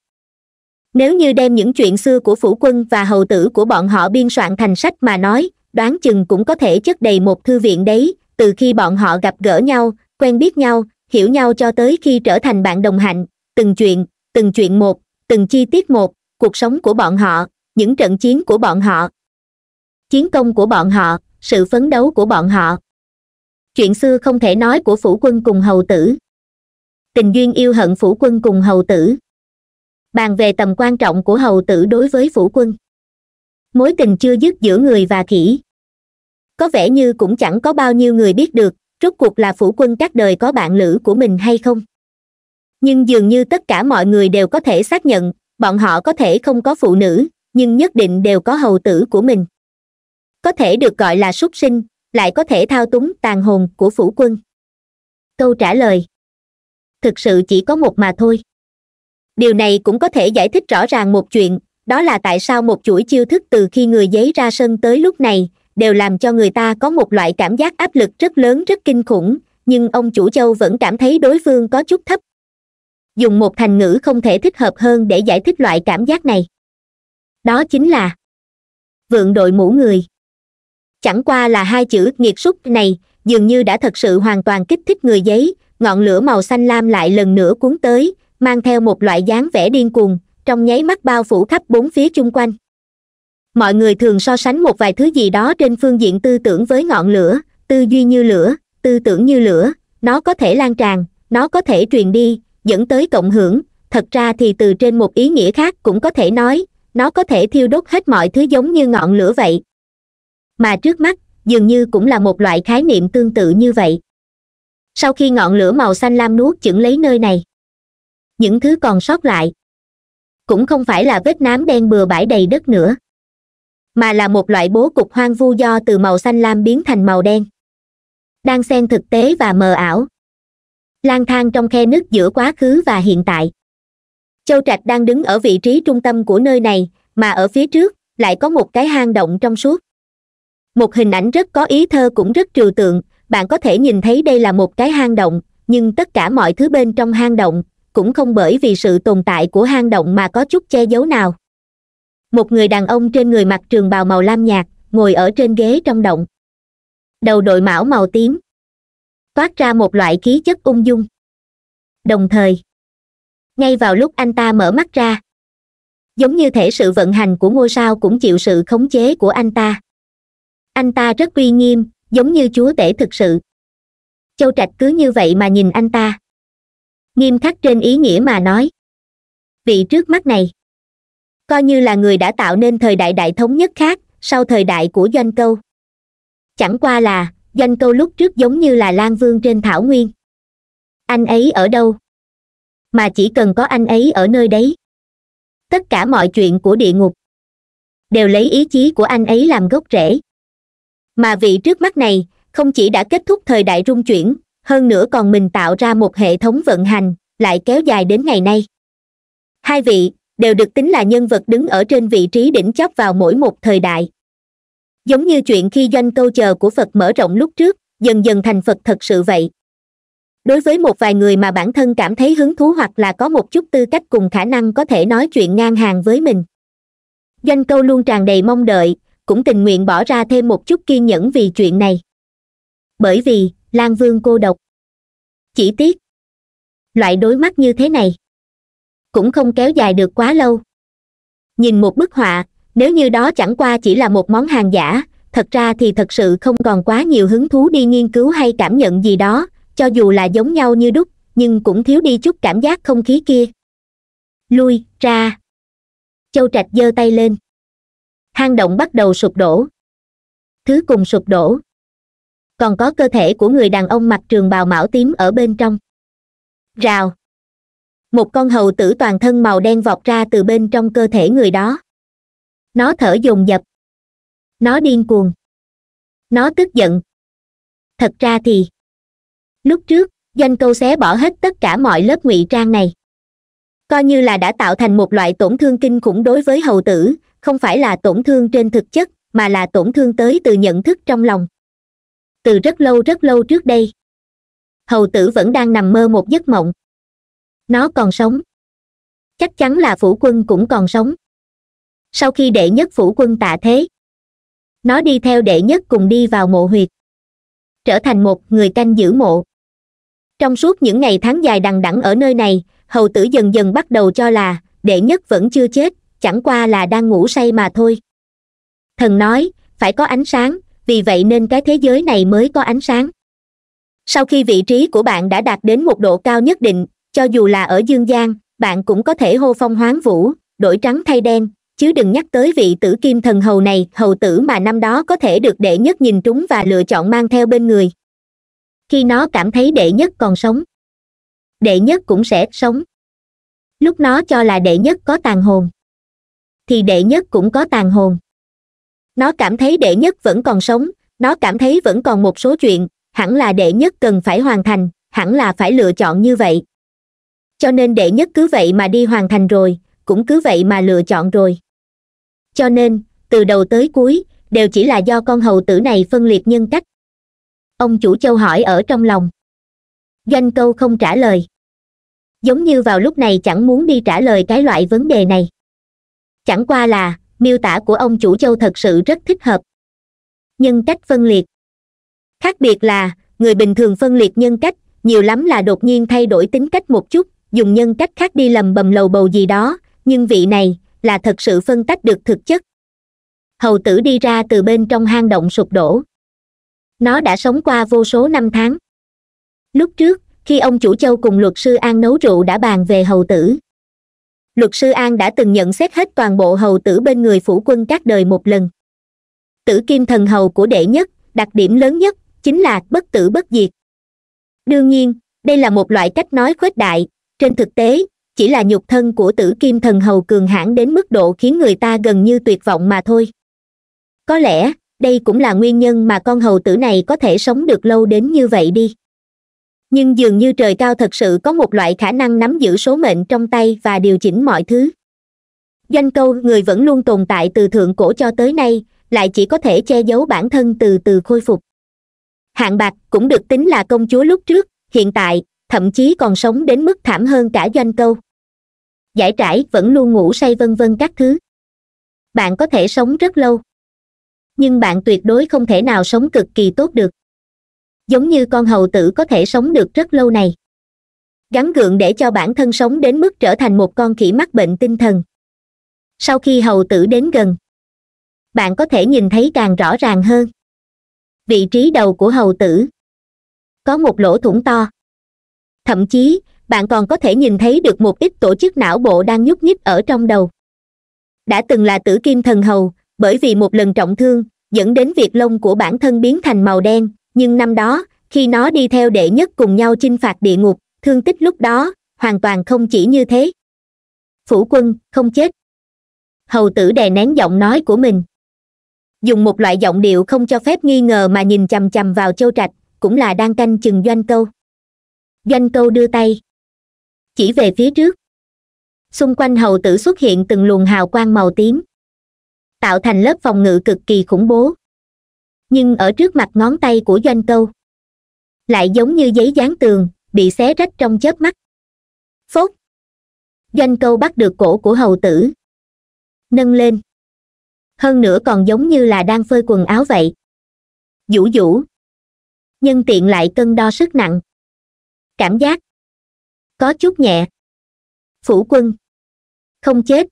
nếu như đem những chuyện xưa của phủ quân và hầu tử của bọn họ biên soạn thành sách mà nói đoán chừng cũng có thể chất đầy một thư viện đấy từ khi bọn họ gặp gỡ nhau quen biết nhau hiểu nhau cho tới khi trở thành bạn đồng hành từng chuyện từng chuyện một từng chi tiết một cuộc sống của bọn họ những trận chiến của bọn họ chiến công của bọn họ sự phấn đấu của bọn họ chuyện xưa không thể nói của phủ quân cùng hầu tử tình duyên yêu hận phủ quân cùng hầu tử bàn về tầm quan trọng của hầu tử đối với phủ quân mối tình chưa dứt giữa người và khỉ có vẻ như cũng chẳng có bao nhiêu người biết được rốt cuộc là phủ quân các đời có bạn lữ của mình hay không nhưng dường như tất cả mọi người đều có thể xác nhận bọn họ có thể không có phụ nữ nhưng nhất định đều có hầu tử của mình có thể được gọi là súc sinh lại có thể thao túng tàn hồn của phủ quân câu trả lời thực sự chỉ có một mà thôi điều này cũng có thể giải thích rõ ràng một chuyện đó là tại sao một chuỗi chiêu thức từ khi người giấy ra sân tới lúc này đều làm cho người ta có một loại cảm giác áp lực rất lớn rất kinh khủng nhưng ông chủ châu vẫn cảm thấy đối phương có chút thấp dùng một thành ngữ không thể thích hợp hơn để giải thích loại cảm giác này đó chính là vượng đội mũ người chẳng qua là hai chữ nghiệt súc này dường như đã thật sự hoàn toàn kích thích người giấy ngọn lửa màu xanh lam lại lần nữa cuốn tới mang theo một loại dáng vẻ điên cuồng trong nháy mắt bao phủ khắp bốn phía chung quanh mọi người thường so sánh một vài thứ gì đó trên phương diện tư tưởng với ngọn lửa tư duy như lửa tư tưởng như lửa nó có thể lan tràn nó có thể truyền đi dẫn tới cộng hưởng thật ra thì từ trên một ý nghĩa khác cũng có thể nói nó có thể thiêu đốt hết mọi thứ giống như ngọn lửa vậy mà trước mắt dường như cũng là một loại khái niệm tương tự như vậy sau khi ngọn lửa màu xanh lam nuốt chửng lấy nơi này những thứ còn sót lại cũng không phải là vết nám đen bừa bãi đầy đất nữa mà là một loại bố cục hoang vu do từ màu xanh lam biến thành màu đen đang xen thực tế và mờ ảo lang thang trong khe nứt giữa quá khứ và hiện tại châu trạch đang đứng ở vị trí trung tâm của nơi này mà ở phía trước lại có một cái hang động trong suốt một hình ảnh rất có ý thơ cũng rất trừu tượng bạn có thể nhìn thấy đây là một cái hang động nhưng tất cả mọi thứ bên trong hang động cũng không bởi vì sự tồn tại của hang động mà có chút che giấu nào một người đàn ông trên người mặc trường bào màu lam nhạt ngồi ở trên ghế trong động đầu đội mão màu tím toát ra một loại khí chất ung dung đồng thời ngay vào lúc anh ta mở mắt ra giống như thể sự vận hành của ngôi sao cũng chịu sự khống chế của anh ta anh ta rất uy nghiêm giống như chúa tể thực sự châu trạch cứ như vậy mà nhìn anh ta nghiêm khắc trên ý nghĩa mà nói vị trước mắt này coi như là người đã tạo nên thời đại đại thống nhất khác sau thời đại của doanh câu chẳng qua là doanh câu lúc trước giống như là lan vương trên thảo nguyên anh ấy ở đâu mà chỉ cần có anh ấy ở nơi đấy tất cả mọi chuyện của địa ngục đều lấy ý chí của anh ấy làm gốc rễ mà vị trước mắt này không chỉ đã kết thúc thời đại rung chuyển hơn nữa còn mình tạo ra một hệ thống vận hành lại kéo dài đến ngày nay hai vị đều được tính là nhân vật đứng ở trên vị trí đỉnh chóp vào mỗi một thời đại giống như chuyện khi doanh câu chờ của phật mở rộng lúc trước dần dần thành phật thật sự vậy đối với một vài người mà bản thân cảm thấy hứng thú hoặc là có một chút tư cách cùng khả năng có thể nói chuyện ngang hàng với mình doanh câu luôn tràn đầy mong đợi cũng tình nguyện bỏ ra thêm một chút kiên nhẫn vì chuyện này bởi vì lan vương cô độc chỉ tiếc loại đối mắt như thế này cũng không kéo dài được quá lâu nhìn một bức họa nếu như đó chẳng qua chỉ là một món hàng giả thật ra thì thật sự không còn quá nhiều hứng thú đi nghiên cứu hay cảm nhận gì đó cho dù là giống nhau như đúc nhưng cũng thiếu đi chút cảm giác không khí kia lui ra châu trạch giơ tay lên hang động bắt đầu sụp đổ thứ cùng sụp đổ còn có cơ thể của người đàn ông mặc trường bào mão tím ở bên trong rào một con hầu tử toàn thân màu đen vọt ra từ bên trong cơ thể người đó nó thở dồn dập nó điên cuồng nó tức giận thật ra thì lúc trước danh câu xé bỏ hết tất cả mọi lớp ngụy trang này coi như là đã tạo thành một loại tổn thương kinh khủng đối với hầu tử không phải là tổn thương trên thực chất mà là tổn thương tới từ nhận thức trong lòng từ rất lâu rất lâu trước đây hầu tử vẫn đang nằm mơ một giấc mộng nó còn sống chắc chắn là phủ quân cũng còn sống sau khi đệ nhất phủ quân tạ thế nó đi theo đệ nhất cùng đi vào mộ huyệt trở thành một người canh giữ mộ trong suốt những ngày tháng dài đằng đẵng ở nơi này hầu tử dần dần bắt đầu cho là đệ nhất vẫn chưa chết chẳng qua là đang ngủ say mà thôi thần nói phải có ánh sáng vì vậy nên cái thế giới này mới có ánh sáng sau khi vị trí của bạn đã đạt đến một độ cao nhất định cho dù là ở dương gian bạn cũng có thể hô phong hoáng vũ đổi trắng thay đen chứ đừng nhắc tới vị tử kim thần hầu này hầu tử mà năm đó có thể được đệ nhất nhìn trúng và lựa chọn mang theo bên người khi nó cảm thấy đệ nhất còn sống đệ nhất cũng sẽ sống lúc nó cho là đệ nhất có tàn hồn thì đệ nhất cũng có tàn hồn nó cảm thấy đệ nhất vẫn còn sống nó cảm thấy vẫn còn một số chuyện hẳn là đệ nhất cần phải hoàn thành hẳn là phải lựa chọn như vậy cho nên đệ nhất cứ vậy mà đi hoàn thành rồi cũng cứ vậy mà lựa chọn rồi cho nên từ đầu tới cuối đều chỉ là do con hầu tử này phân liệt nhân cách ông chủ châu hỏi ở trong lòng doanh câu không trả lời giống như vào lúc này chẳng muốn đi trả lời cái loại vấn đề này chẳng qua là miêu tả của ông chủ châu thật sự rất thích hợp nhân cách phân liệt khác biệt là người bình thường phân liệt nhân cách nhiều lắm là đột nhiên thay đổi tính cách một chút dùng nhân cách khác đi lầm bầm lầu bầu gì đó nhưng vị này là thật sự phân tách được thực chất hầu tử đi ra từ bên trong hang động sụp đổ nó đã sống qua vô số năm tháng lúc trước khi ông chủ châu cùng luật sư an nấu rượu đã bàn về hầu tử luật sư an đã từng nhận xét hết toàn bộ hầu tử bên người phủ quân các đời một lần tử kim thần hầu của đệ nhất đặc điểm lớn nhất chính là bất tử bất diệt đương nhiên đây là một loại cách nói khuếch đại trên thực tế chỉ là nhục thân của tử kim thần hầu cường hãn đến mức độ khiến người ta gần như tuyệt vọng mà thôi có lẽ đây cũng là nguyên nhân mà con hầu tử này có thể sống được lâu đến như vậy đi nhưng dường như trời cao thật sự có một loại khả năng nắm giữ số mệnh trong tay và điều chỉnh mọi thứ doanh câu người vẫn luôn tồn tại từ thượng cổ cho tới nay lại chỉ có thể che giấu bản thân từ từ khôi phục hạng bạc cũng được tính là công chúa lúc trước hiện tại thậm chí còn sống đến mức thảm hơn cả doanh câu giải trải vẫn luôn ngủ say vân vân các thứ bạn có thể sống rất lâu nhưng bạn tuyệt đối không thể nào sống cực kỳ tốt được giống như con hầu tử có thể sống được rất lâu này gắn gượng để cho bản thân sống đến mức trở thành một con khỉ mắc bệnh tinh thần sau khi hầu tử đến gần bạn có thể nhìn thấy càng rõ ràng hơn vị trí đầu của hầu tử có một lỗ thủng to thậm chí bạn còn có thể nhìn thấy được một ít tổ chức não bộ đang nhúc nhích ở trong đầu đã từng là tử kim thần hầu bởi vì một lần trọng thương dẫn đến việc lông của bản thân biến thành màu đen nhưng năm đó khi nó đi theo đệ nhất cùng nhau chinh phạt địa ngục thương tích lúc đó hoàn toàn không chỉ như thế phủ quân không chết hầu tử đè nén giọng nói của mình dùng một loại giọng điệu không cho phép nghi ngờ mà nhìn chằm chằm vào châu trạch cũng là đang canh chừng doanh câu doanh câu đưa tay chỉ về phía trước xung quanh hầu tử xuất hiện từng luồng hào quang màu tím tạo thành lớp phòng ngự cực kỳ khủng bố nhưng ở trước mặt ngón tay của doanh câu lại giống như giấy dán tường bị xé rách trong chớp mắt phốt doanh câu bắt được cổ của hầu tử nâng lên hơn nữa còn giống như là đang phơi quần áo vậy vũ vũ nhân tiện lại cân đo sức nặng cảm giác có chút nhẹ phủ quân không chết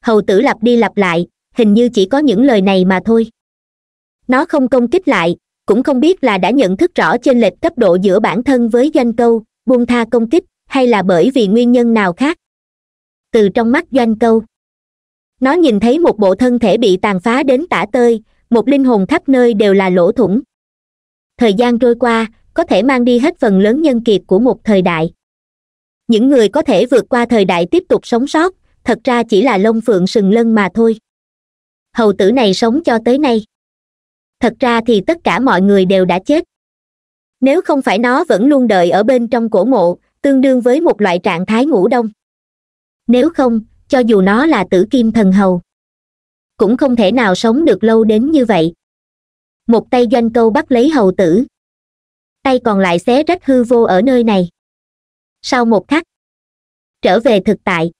hầu tử lặp đi lặp lại hình như chỉ có những lời này mà thôi nó không công kích lại cũng không biết là đã nhận thức rõ chênh lệch cấp độ giữa bản thân với doanh câu buông tha công kích hay là bởi vì nguyên nhân nào khác từ trong mắt doanh câu nó nhìn thấy một bộ thân thể bị tàn phá đến tả tơi một linh hồn khắp nơi đều là lỗ thủng thời gian trôi qua có thể mang đi hết phần lớn nhân kiệt của một thời đại những người có thể vượt qua thời đại tiếp tục sống sót thật ra chỉ là lông phượng sừng lân mà thôi hầu tử này sống cho tới nay thật ra thì tất cả mọi người đều đã chết nếu không phải nó vẫn luôn đợi ở bên trong cổ mộ tương đương với một loại trạng thái ngủ đông nếu không cho dù nó là tử kim thần hầu cũng không thể nào sống được lâu đến như vậy một tay doanh câu bắt lấy hầu tử tay còn lại xé rách hư vô ở nơi này sau một khắc trở về thực tại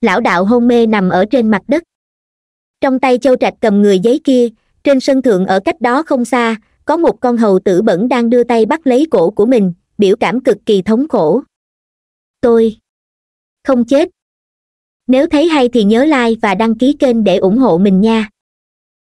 lão đạo hôn mê nằm ở trên mặt đất trong tay châu trạch cầm người giấy kia trên sân thượng ở cách đó không xa có một con hầu tử bẩn đang đưa tay bắt lấy cổ của mình biểu cảm cực kỳ thống khổ tôi không chết nếu thấy hay thì nhớ like và đăng ký kênh để ủng hộ mình nha